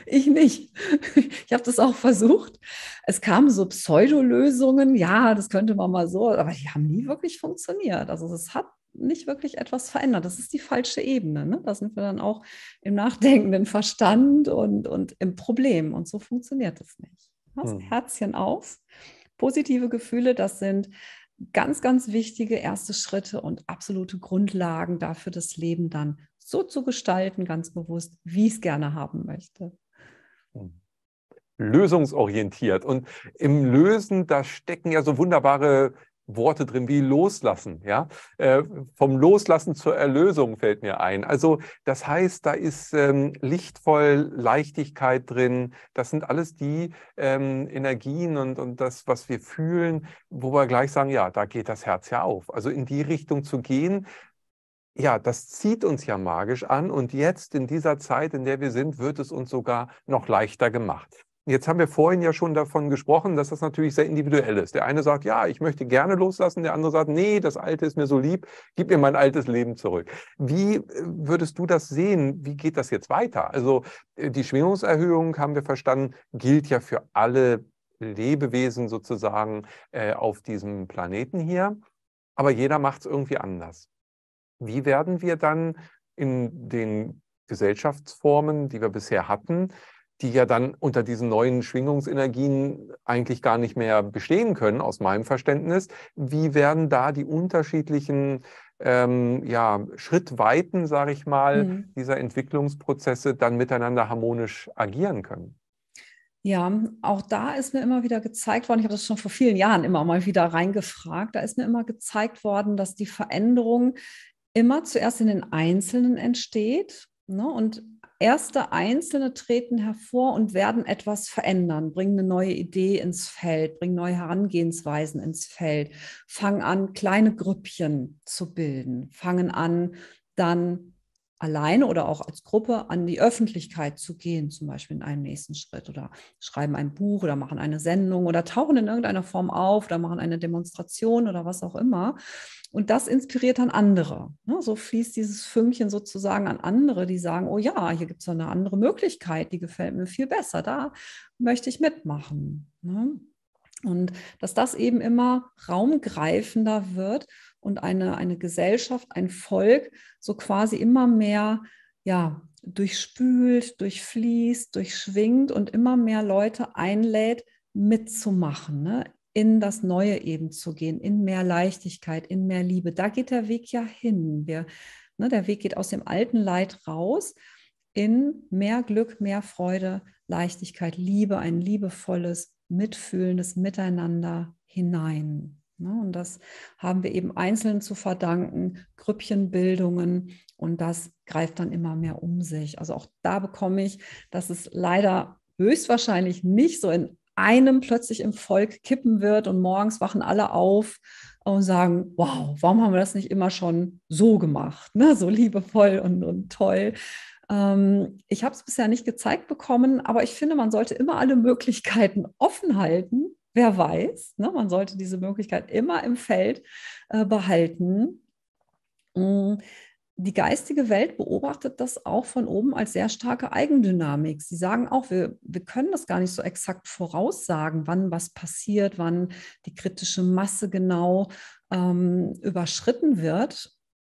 ich nicht. Ich habe das auch versucht. Es kamen so Pseudolösungen, ja, das könnte man mal so, aber die haben nie wirklich funktioniert. Also es hat nicht wirklich etwas verändert. Das ist die falsche Ebene. Ne? Da sind wir dann auch im nachdenkenden Verstand und, und im Problem. Und so funktioniert es nicht. Also hm. Herzchen auf. Positive Gefühle, das sind ganz, ganz wichtige erste Schritte und absolute Grundlagen dafür, das Leben dann so zu gestalten, ganz bewusst, wie ich es gerne haben möchte lösungsorientiert. Und im Lösen, da stecken ja so wunderbare Worte drin wie loslassen, ja. Äh, vom Loslassen zur Erlösung fällt mir ein. Also das heißt, da ist ähm, lichtvoll Leichtigkeit drin. Das sind alles die ähm, Energien und, und das, was wir fühlen, wo wir gleich sagen, ja, da geht das Herz ja auf. Also in die Richtung zu gehen, ja, das zieht uns ja magisch an und jetzt in dieser Zeit, in der wir sind, wird es uns sogar noch leichter gemacht. Jetzt haben wir vorhin ja schon davon gesprochen, dass das natürlich sehr individuell ist. Der eine sagt, ja, ich möchte gerne loslassen, der andere sagt, nee, das alte ist mir so lieb, gib mir mein altes Leben zurück. Wie äh, würdest du das sehen? Wie geht das jetzt weiter? Also äh, die Schwingungserhöhung, haben wir verstanden, gilt ja für alle Lebewesen sozusagen äh, auf diesem Planeten hier, aber jeder macht es irgendwie anders wie werden wir dann in den Gesellschaftsformen, die wir bisher hatten, die ja dann unter diesen neuen Schwingungsenergien eigentlich gar nicht mehr bestehen können, aus meinem Verständnis. Wie werden da die unterschiedlichen ähm, ja, Schrittweiten, sage ich mal, mhm. dieser Entwicklungsprozesse dann miteinander harmonisch agieren können? Ja, auch da ist mir immer wieder gezeigt worden, ich habe das schon vor vielen Jahren immer mal wieder reingefragt, da ist mir immer gezeigt worden, dass die Veränderung immer zuerst in den Einzelnen entsteht. Ne? Und erste Einzelne treten hervor und werden etwas verändern, bringen eine neue Idee ins Feld, bringen neue Herangehensweisen ins Feld, fangen an, kleine Grüppchen zu bilden, fangen an, dann alleine oder auch als Gruppe an die Öffentlichkeit zu gehen, zum Beispiel in einem nächsten Schritt oder schreiben ein Buch oder machen eine Sendung oder tauchen in irgendeiner Form auf oder machen eine Demonstration oder was auch immer. Und das inspiriert dann andere. Ne? So fließt dieses Fünkchen sozusagen an andere, die sagen, oh ja, hier gibt es eine andere Möglichkeit, die gefällt mir viel besser, da möchte ich mitmachen. Ne? Und dass das eben immer raumgreifender wird und eine, eine Gesellschaft, ein Volk so quasi immer mehr ja, durchspült, durchfließt, durchschwingt und immer mehr Leute einlädt, mitzumachen, ne? in das Neue eben zu gehen, in mehr Leichtigkeit, in mehr Liebe. Da geht der Weg ja hin. Wir, ne, der Weg geht aus dem alten Leid raus in mehr Glück, mehr Freude, Leichtigkeit, Liebe, ein liebevolles, mitfühlendes Miteinander hinein. Ne, und das haben wir eben einzeln zu verdanken, Grüppchenbildungen und das greift dann immer mehr um sich. Also auch da bekomme ich, dass es leider höchstwahrscheinlich nicht so in einem plötzlich im Volk kippen wird und morgens wachen alle auf und sagen, wow, warum haben wir das nicht immer schon so gemacht, ne? so liebevoll und, und toll. Ähm, ich habe es bisher nicht gezeigt bekommen, aber ich finde, man sollte immer alle Möglichkeiten offen halten. Wer weiß, ne? man sollte diese Möglichkeit immer im Feld äh, behalten. Mhm die geistige Welt beobachtet das auch von oben als sehr starke Eigendynamik. Sie sagen auch, wir, wir können das gar nicht so exakt voraussagen, wann was passiert, wann die kritische Masse genau ähm, überschritten wird.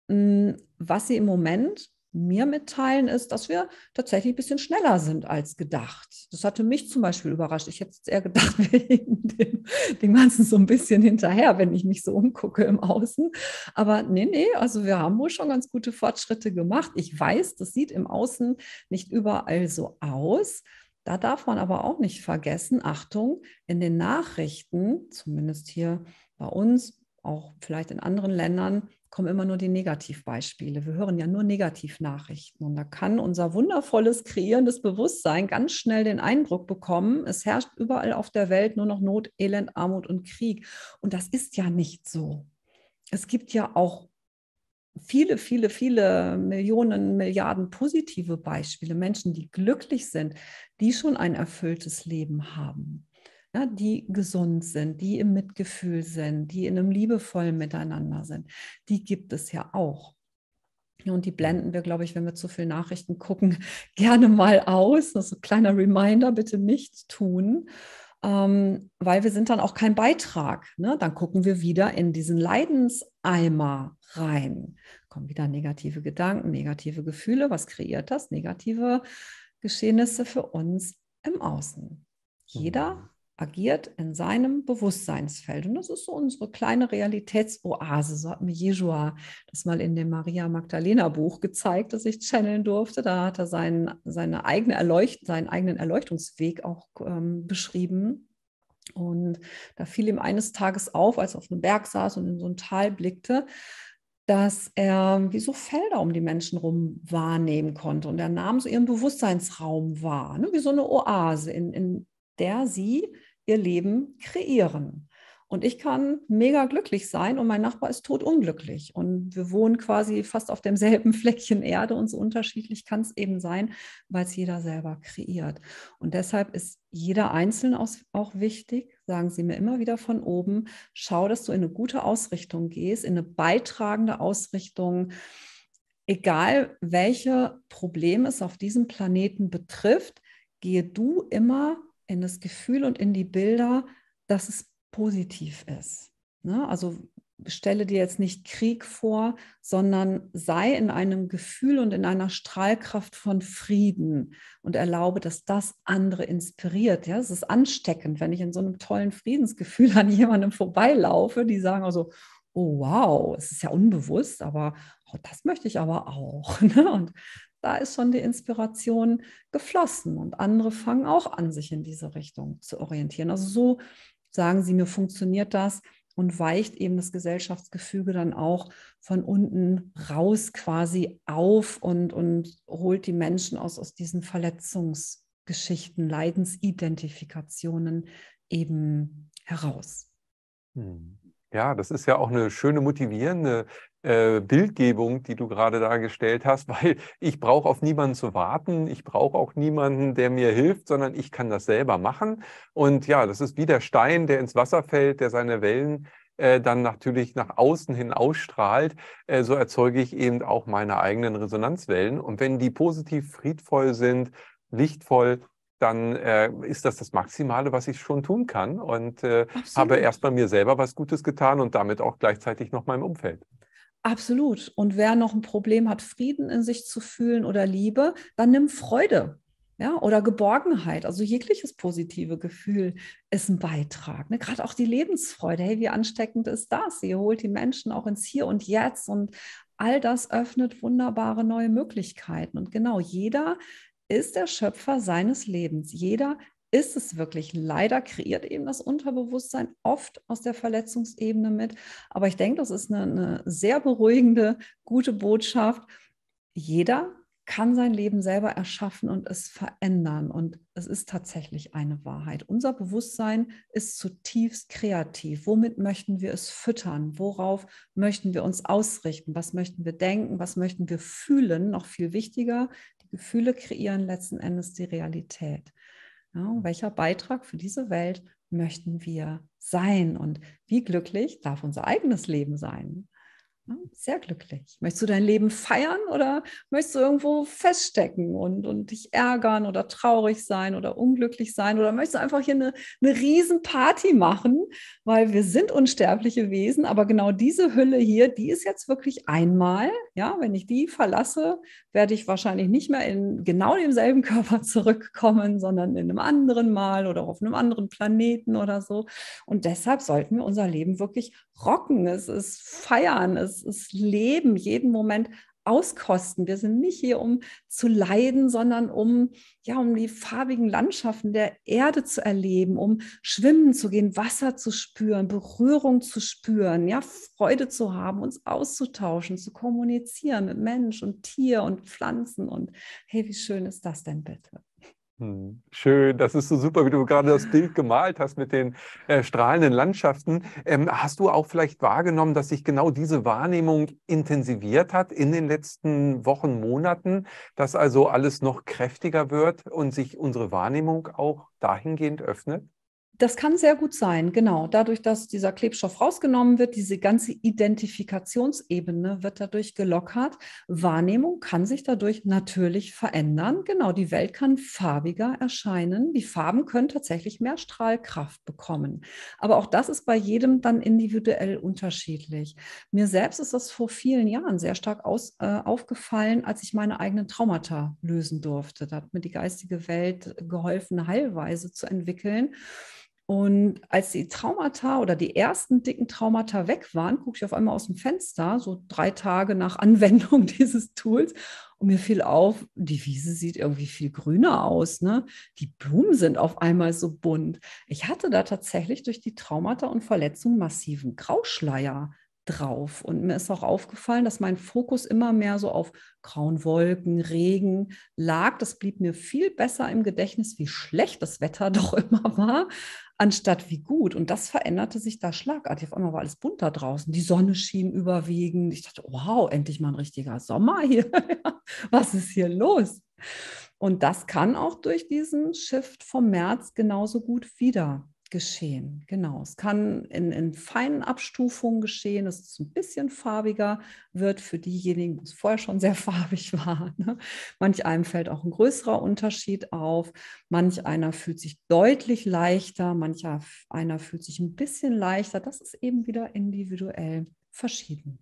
Hm, was sie im Moment mir mitteilen, ist, dass wir tatsächlich ein bisschen schneller sind als gedacht. Das hatte mich zum Beispiel überrascht. Ich hätte jetzt eher gedacht, wir hinken dem Ganzen so ein bisschen hinterher, wenn ich mich so umgucke im Außen. Aber nee, nee, also wir haben wohl schon ganz gute Fortschritte gemacht. Ich weiß, das sieht im Außen nicht überall so aus. Da darf man aber auch nicht vergessen, Achtung, in den Nachrichten, zumindest hier bei uns, auch vielleicht in anderen Ländern, kommen immer nur die Negativbeispiele. Wir hören ja nur Negativnachrichten. Und da kann unser wundervolles kreierendes Bewusstsein ganz schnell den Eindruck bekommen, es herrscht überall auf der Welt nur noch Not, Elend, Armut und Krieg. Und das ist ja nicht so. Es gibt ja auch viele, viele, viele Millionen, Milliarden positive Beispiele, Menschen, die glücklich sind, die schon ein erfülltes Leben haben ja, ne, die gesund sind, die im Mitgefühl sind, die in einem liebevollen Miteinander sind, die gibt es ja auch. Und die blenden wir, glaube ich, wenn wir zu viel Nachrichten gucken, gerne mal aus. Das ist ein kleiner Reminder, bitte nicht tun, ähm, weil wir sind dann auch kein Beitrag. Ne? Dann gucken wir wieder in diesen Leidenseimer rein. Kommen wieder negative Gedanken, negative Gefühle. Was kreiert das? Negative Geschehnisse für uns im Außen. Jeder mhm agiert in seinem Bewusstseinsfeld. Und das ist so unsere kleine Realitätsoase. So hat mir Jeshua das mal in dem Maria Magdalena Buch gezeigt, das ich channeln durfte. Da hat er seinen, seine eigene Erleucht seinen eigenen Erleuchtungsweg auch ähm, beschrieben. Und da fiel ihm eines Tages auf, als er auf einem Berg saß und in so ein Tal blickte, dass er wie so Felder um die Menschen rum wahrnehmen konnte. Und er nahm so ihren Bewusstseinsraum wahr, ne? wie so eine Oase, in, in der sie ihr Leben kreieren. Und ich kann mega glücklich sein und mein Nachbar ist totunglücklich. Und wir wohnen quasi fast auf demselben Fleckchen Erde und so unterschiedlich kann es eben sein, weil es jeder selber kreiert. Und deshalb ist jeder Einzelne auch wichtig, sagen Sie mir immer wieder von oben, schau, dass du in eine gute Ausrichtung gehst, in eine beitragende Ausrichtung. Egal, welche Probleme es auf diesem Planeten betrifft, gehe du immer in das Gefühl und in die Bilder, dass es positiv ist. Ne? Also stelle dir jetzt nicht Krieg vor, sondern sei in einem Gefühl und in einer Strahlkraft von Frieden und erlaube, dass das andere inspiriert. Ja, es ist ansteckend, wenn ich in so einem tollen Friedensgefühl an jemandem vorbeilaufe, die sagen also, oh wow, es ist ja unbewusst, aber oh, das möchte ich aber auch. Ne? Und da ist schon die Inspiration geflossen und andere fangen auch an, sich in diese Richtung zu orientieren. Also so sagen sie mir, funktioniert das und weicht eben das Gesellschaftsgefüge dann auch von unten raus quasi auf und, und holt die Menschen aus, aus diesen Verletzungsgeschichten, Leidensidentifikationen eben heraus. Hm. Ja, das ist ja auch eine schöne motivierende äh, Bildgebung, die du gerade dargestellt hast, weil ich brauche auf niemanden zu warten, ich brauche auch niemanden, der mir hilft, sondern ich kann das selber machen. Und ja, das ist wie der Stein, der ins Wasser fällt, der seine Wellen äh, dann natürlich nach außen hin ausstrahlt, äh, so erzeuge ich eben auch meine eigenen Resonanzwellen. Und wenn die positiv friedvoll sind, lichtvoll, dann äh, ist das das Maximale, was ich schon tun kann und äh, habe erst bei mir selber was Gutes getan und damit auch gleichzeitig noch meinem Umfeld. Absolut. Und wer noch ein Problem hat, Frieden in sich zu fühlen oder Liebe, dann nimm Freude. Ja, oder Geborgenheit, also jegliches positive Gefühl ist ein Beitrag. Ne? Gerade auch die Lebensfreude, hey, wie ansteckend ist das? Ihr holt die Menschen auch ins Hier und Jetzt und all das öffnet wunderbare neue Möglichkeiten. Und genau, jeder ist der Schöpfer seines Lebens. Jeder ist es wirklich. Leider kreiert eben das Unterbewusstsein oft aus der Verletzungsebene mit. Aber ich denke, das ist eine, eine sehr beruhigende, gute Botschaft. Jeder kann sein Leben selber erschaffen und es verändern. Und es ist tatsächlich eine Wahrheit. Unser Bewusstsein ist zutiefst kreativ. Womit möchten wir es füttern? Worauf möchten wir uns ausrichten? Was möchten wir denken? Was möchten wir fühlen? Noch viel wichtiger, die Gefühle kreieren letzten Endes die Realität. Ja, welcher Beitrag für diese Welt möchten wir sein und wie glücklich darf unser eigenes Leben sein? Ah, sehr glücklich. Möchtest du dein Leben feiern oder möchtest du irgendwo feststecken und, und dich ärgern oder traurig sein oder unglücklich sein oder möchtest du einfach hier eine, eine Riesenparty machen, weil wir sind unsterbliche Wesen, aber genau diese Hülle hier, die ist jetzt wirklich einmal, ja, wenn ich die verlasse, werde ich wahrscheinlich nicht mehr in genau demselben Körper zurückkommen, sondern in einem anderen Mal oder auf einem anderen Planeten oder so. Und deshalb sollten wir unser Leben wirklich rocken. Es ist feiern, es das ist Leben, jeden Moment auskosten. Wir sind nicht hier, um zu leiden, sondern um, ja, um die farbigen Landschaften der Erde zu erleben, um schwimmen zu gehen, Wasser zu spüren, Berührung zu spüren, ja, Freude zu haben, uns auszutauschen, zu kommunizieren mit Mensch und Tier und Pflanzen. Und hey, wie schön ist das denn bitte? Hm, schön, das ist so super, wie du gerade das Bild gemalt hast mit den äh, strahlenden Landschaften. Ähm, hast du auch vielleicht wahrgenommen, dass sich genau diese Wahrnehmung intensiviert hat in den letzten Wochen, Monaten, dass also alles noch kräftiger wird und sich unsere Wahrnehmung auch dahingehend öffnet? Das kann sehr gut sein, genau. Dadurch, dass dieser Klebstoff rausgenommen wird, diese ganze Identifikationsebene wird dadurch gelockert. Wahrnehmung kann sich dadurch natürlich verändern. Genau, die Welt kann farbiger erscheinen. Die Farben können tatsächlich mehr Strahlkraft bekommen. Aber auch das ist bei jedem dann individuell unterschiedlich. Mir selbst ist das vor vielen Jahren sehr stark aus, äh, aufgefallen, als ich meine eigenen Traumata lösen durfte. Da hat mir die geistige Welt geholfen, Heilweise zu entwickeln. Und als die Traumata oder die ersten dicken Traumata weg waren, gucke ich auf einmal aus dem Fenster, so drei Tage nach Anwendung dieses Tools. Und mir fiel auf, die Wiese sieht irgendwie viel grüner aus. Ne? Die Blumen sind auf einmal so bunt. Ich hatte da tatsächlich durch die Traumata und Verletzungen massiven Grauschleier drauf. Und mir ist auch aufgefallen, dass mein Fokus immer mehr so auf grauen Wolken, Regen lag. Das blieb mir viel besser im Gedächtnis, wie schlecht das Wetter doch immer war, anstatt wie gut. Und das veränderte sich da schlagartig. Auf einmal war alles bunter draußen. Die Sonne schien überwiegend. Ich dachte, wow, endlich mal ein richtiger Sommer hier. Was ist hier los? Und das kann auch durch diesen Shift vom März genauso gut wieder geschehen. Genau, es kann in, in feinen Abstufungen geschehen, dass es ein bisschen farbiger wird für diejenigen, wo es vorher schon sehr farbig war. Ne? Manch einem fällt auch ein größerer Unterschied auf, manch einer fühlt sich deutlich leichter, mancher einer fühlt sich ein bisschen leichter. Das ist eben wieder individuell verschieden.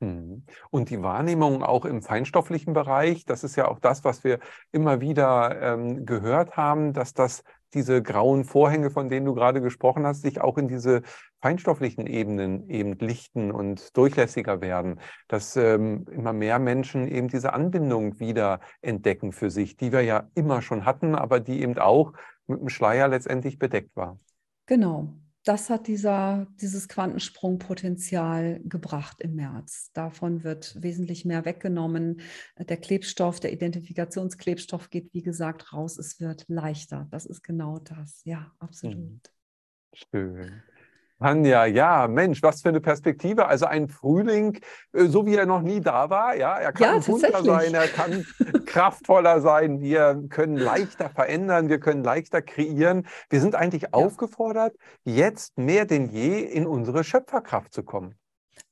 Mhm. Und die Wahrnehmung auch im feinstofflichen Bereich, das ist ja auch das, was wir immer wieder ähm, gehört haben, dass das diese grauen Vorhänge, von denen du gerade gesprochen hast, sich auch in diese feinstofflichen Ebenen eben lichten und durchlässiger werden, dass ähm, immer mehr Menschen eben diese Anbindung wieder entdecken für sich, die wir ja immer schon hatten, aber die eben auch mit einem Schleier letztendlich bedeckt war. Genau, das hat dieser, dieses Quantensprungpotenzial gebracht im März. Davon wird wesentlich mehr weggenommen. Der Klebstoff, der Identifikationsklebstoff geht, wie gesagt, raus. Es wird leichter. Das ist genau das. Ja, mhm. absolut. Schön. Tanja, ja, Mensch, was für eine Perspektive. Also ein Frühling, äh, so wie er noch nie da war. Ja, er kann ja, bunter sein, er kann kraftvoller sein. Wir können leichter verändern, wir können leichter kreieren. Wir sind eigentlich ja. aufgefordert, jetzt mehr denn je in unsere Schöpferkraft zu kommen.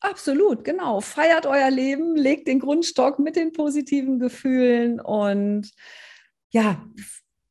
Absolut, genau. Feiert euer Leben, legt den Grundstock mit den positiven Gefühlen und ja,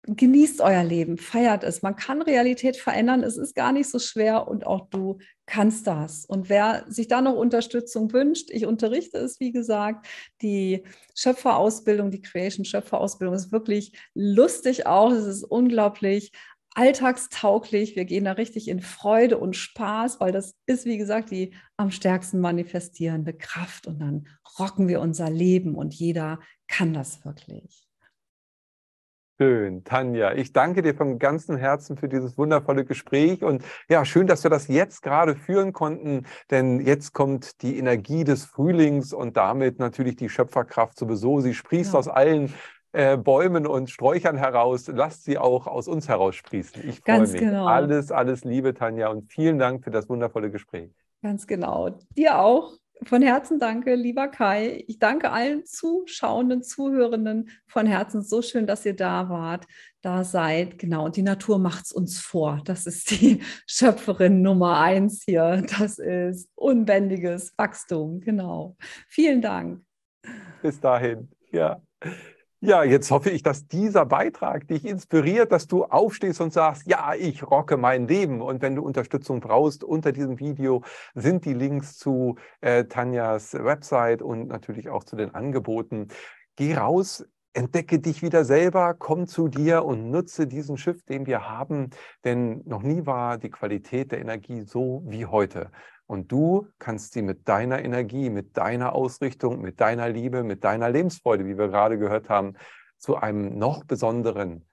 genießt euer Leben, feiert es. Man kann Realität verändern, es ist gar nicht so schwer und auch du kannst das. Und wer sich da noch Unterstützung wünscht, ich unterrichte es, wie gesagt, die Schöpferausbildung, die Creation-Schöpferausbildung ist wirklich lustig auch, es ist unglaublich alltagstauglich. Wir gehen da richtig in Freude und Spaß, weil das ist, wie gesagt, die am stärksten manifestierende Kraft. Und dann rocken wir unser Leben und jeder kann das wirklich. Schön, Tanja. Ich danke dir von ganzem Herzen für dieses wundervolle Gespräch und ja, schön, dass wir das jetzt gerade führen konnten, denn jetzt kommt die Energie des Frühlings und damit natürlich die Schöpferkraft sowieso. Sie sprießt ja. aus allen äh, Bäumen und Sträuchern heraus. Lasst sie auch aus uns heraus sprießen. Ich freue mich. Genau. Alles, alles Liebe, Tanja, und vielen Dank für das wundervolle Gespräch. Ganz genau. Dir auch. Von Herzen danke, lieber Kai. Ich danke allen Zuschauenden, Zuhörenden von Herzen. So schön, dass ihr da wart, da seid. Genau, die Natur macht es uns vor. Das ist die Schöpferin Nummer eins hier. Das ist unbändiges Wachstum. Genau. Vielen Dank. Bis dahin. Ja. Ja, jetzt hoffe ich, dass dieser Beitrag dich inspiriert, dass du aufstehst und sagst, ja, ich rocke mein Leben. Und wenn du Unterstützung brauchst, unter diesem Video sind die Links zu äh, Tanjas Website und natürlich auch zu den Angeboten. Geh raus, entdecke dich wieder selber, komm zu dir und nutze diesen Schiff, den wir haben, denn noch nie war die Qualität der Energie so wie heute. Und du kannst sie mit deiner Energie, mit deiner Ausrichtung, mit deiner Liebe, mit deiner Lebensfreude, wie wir gerade gehört haben, zu einem noch besonderen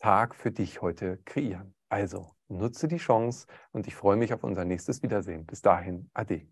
Tag für dich heute kreieren. Also nutze die Chance und ich freue mich auf unser nächstes Wiedersehen. Bis dahin, Ade.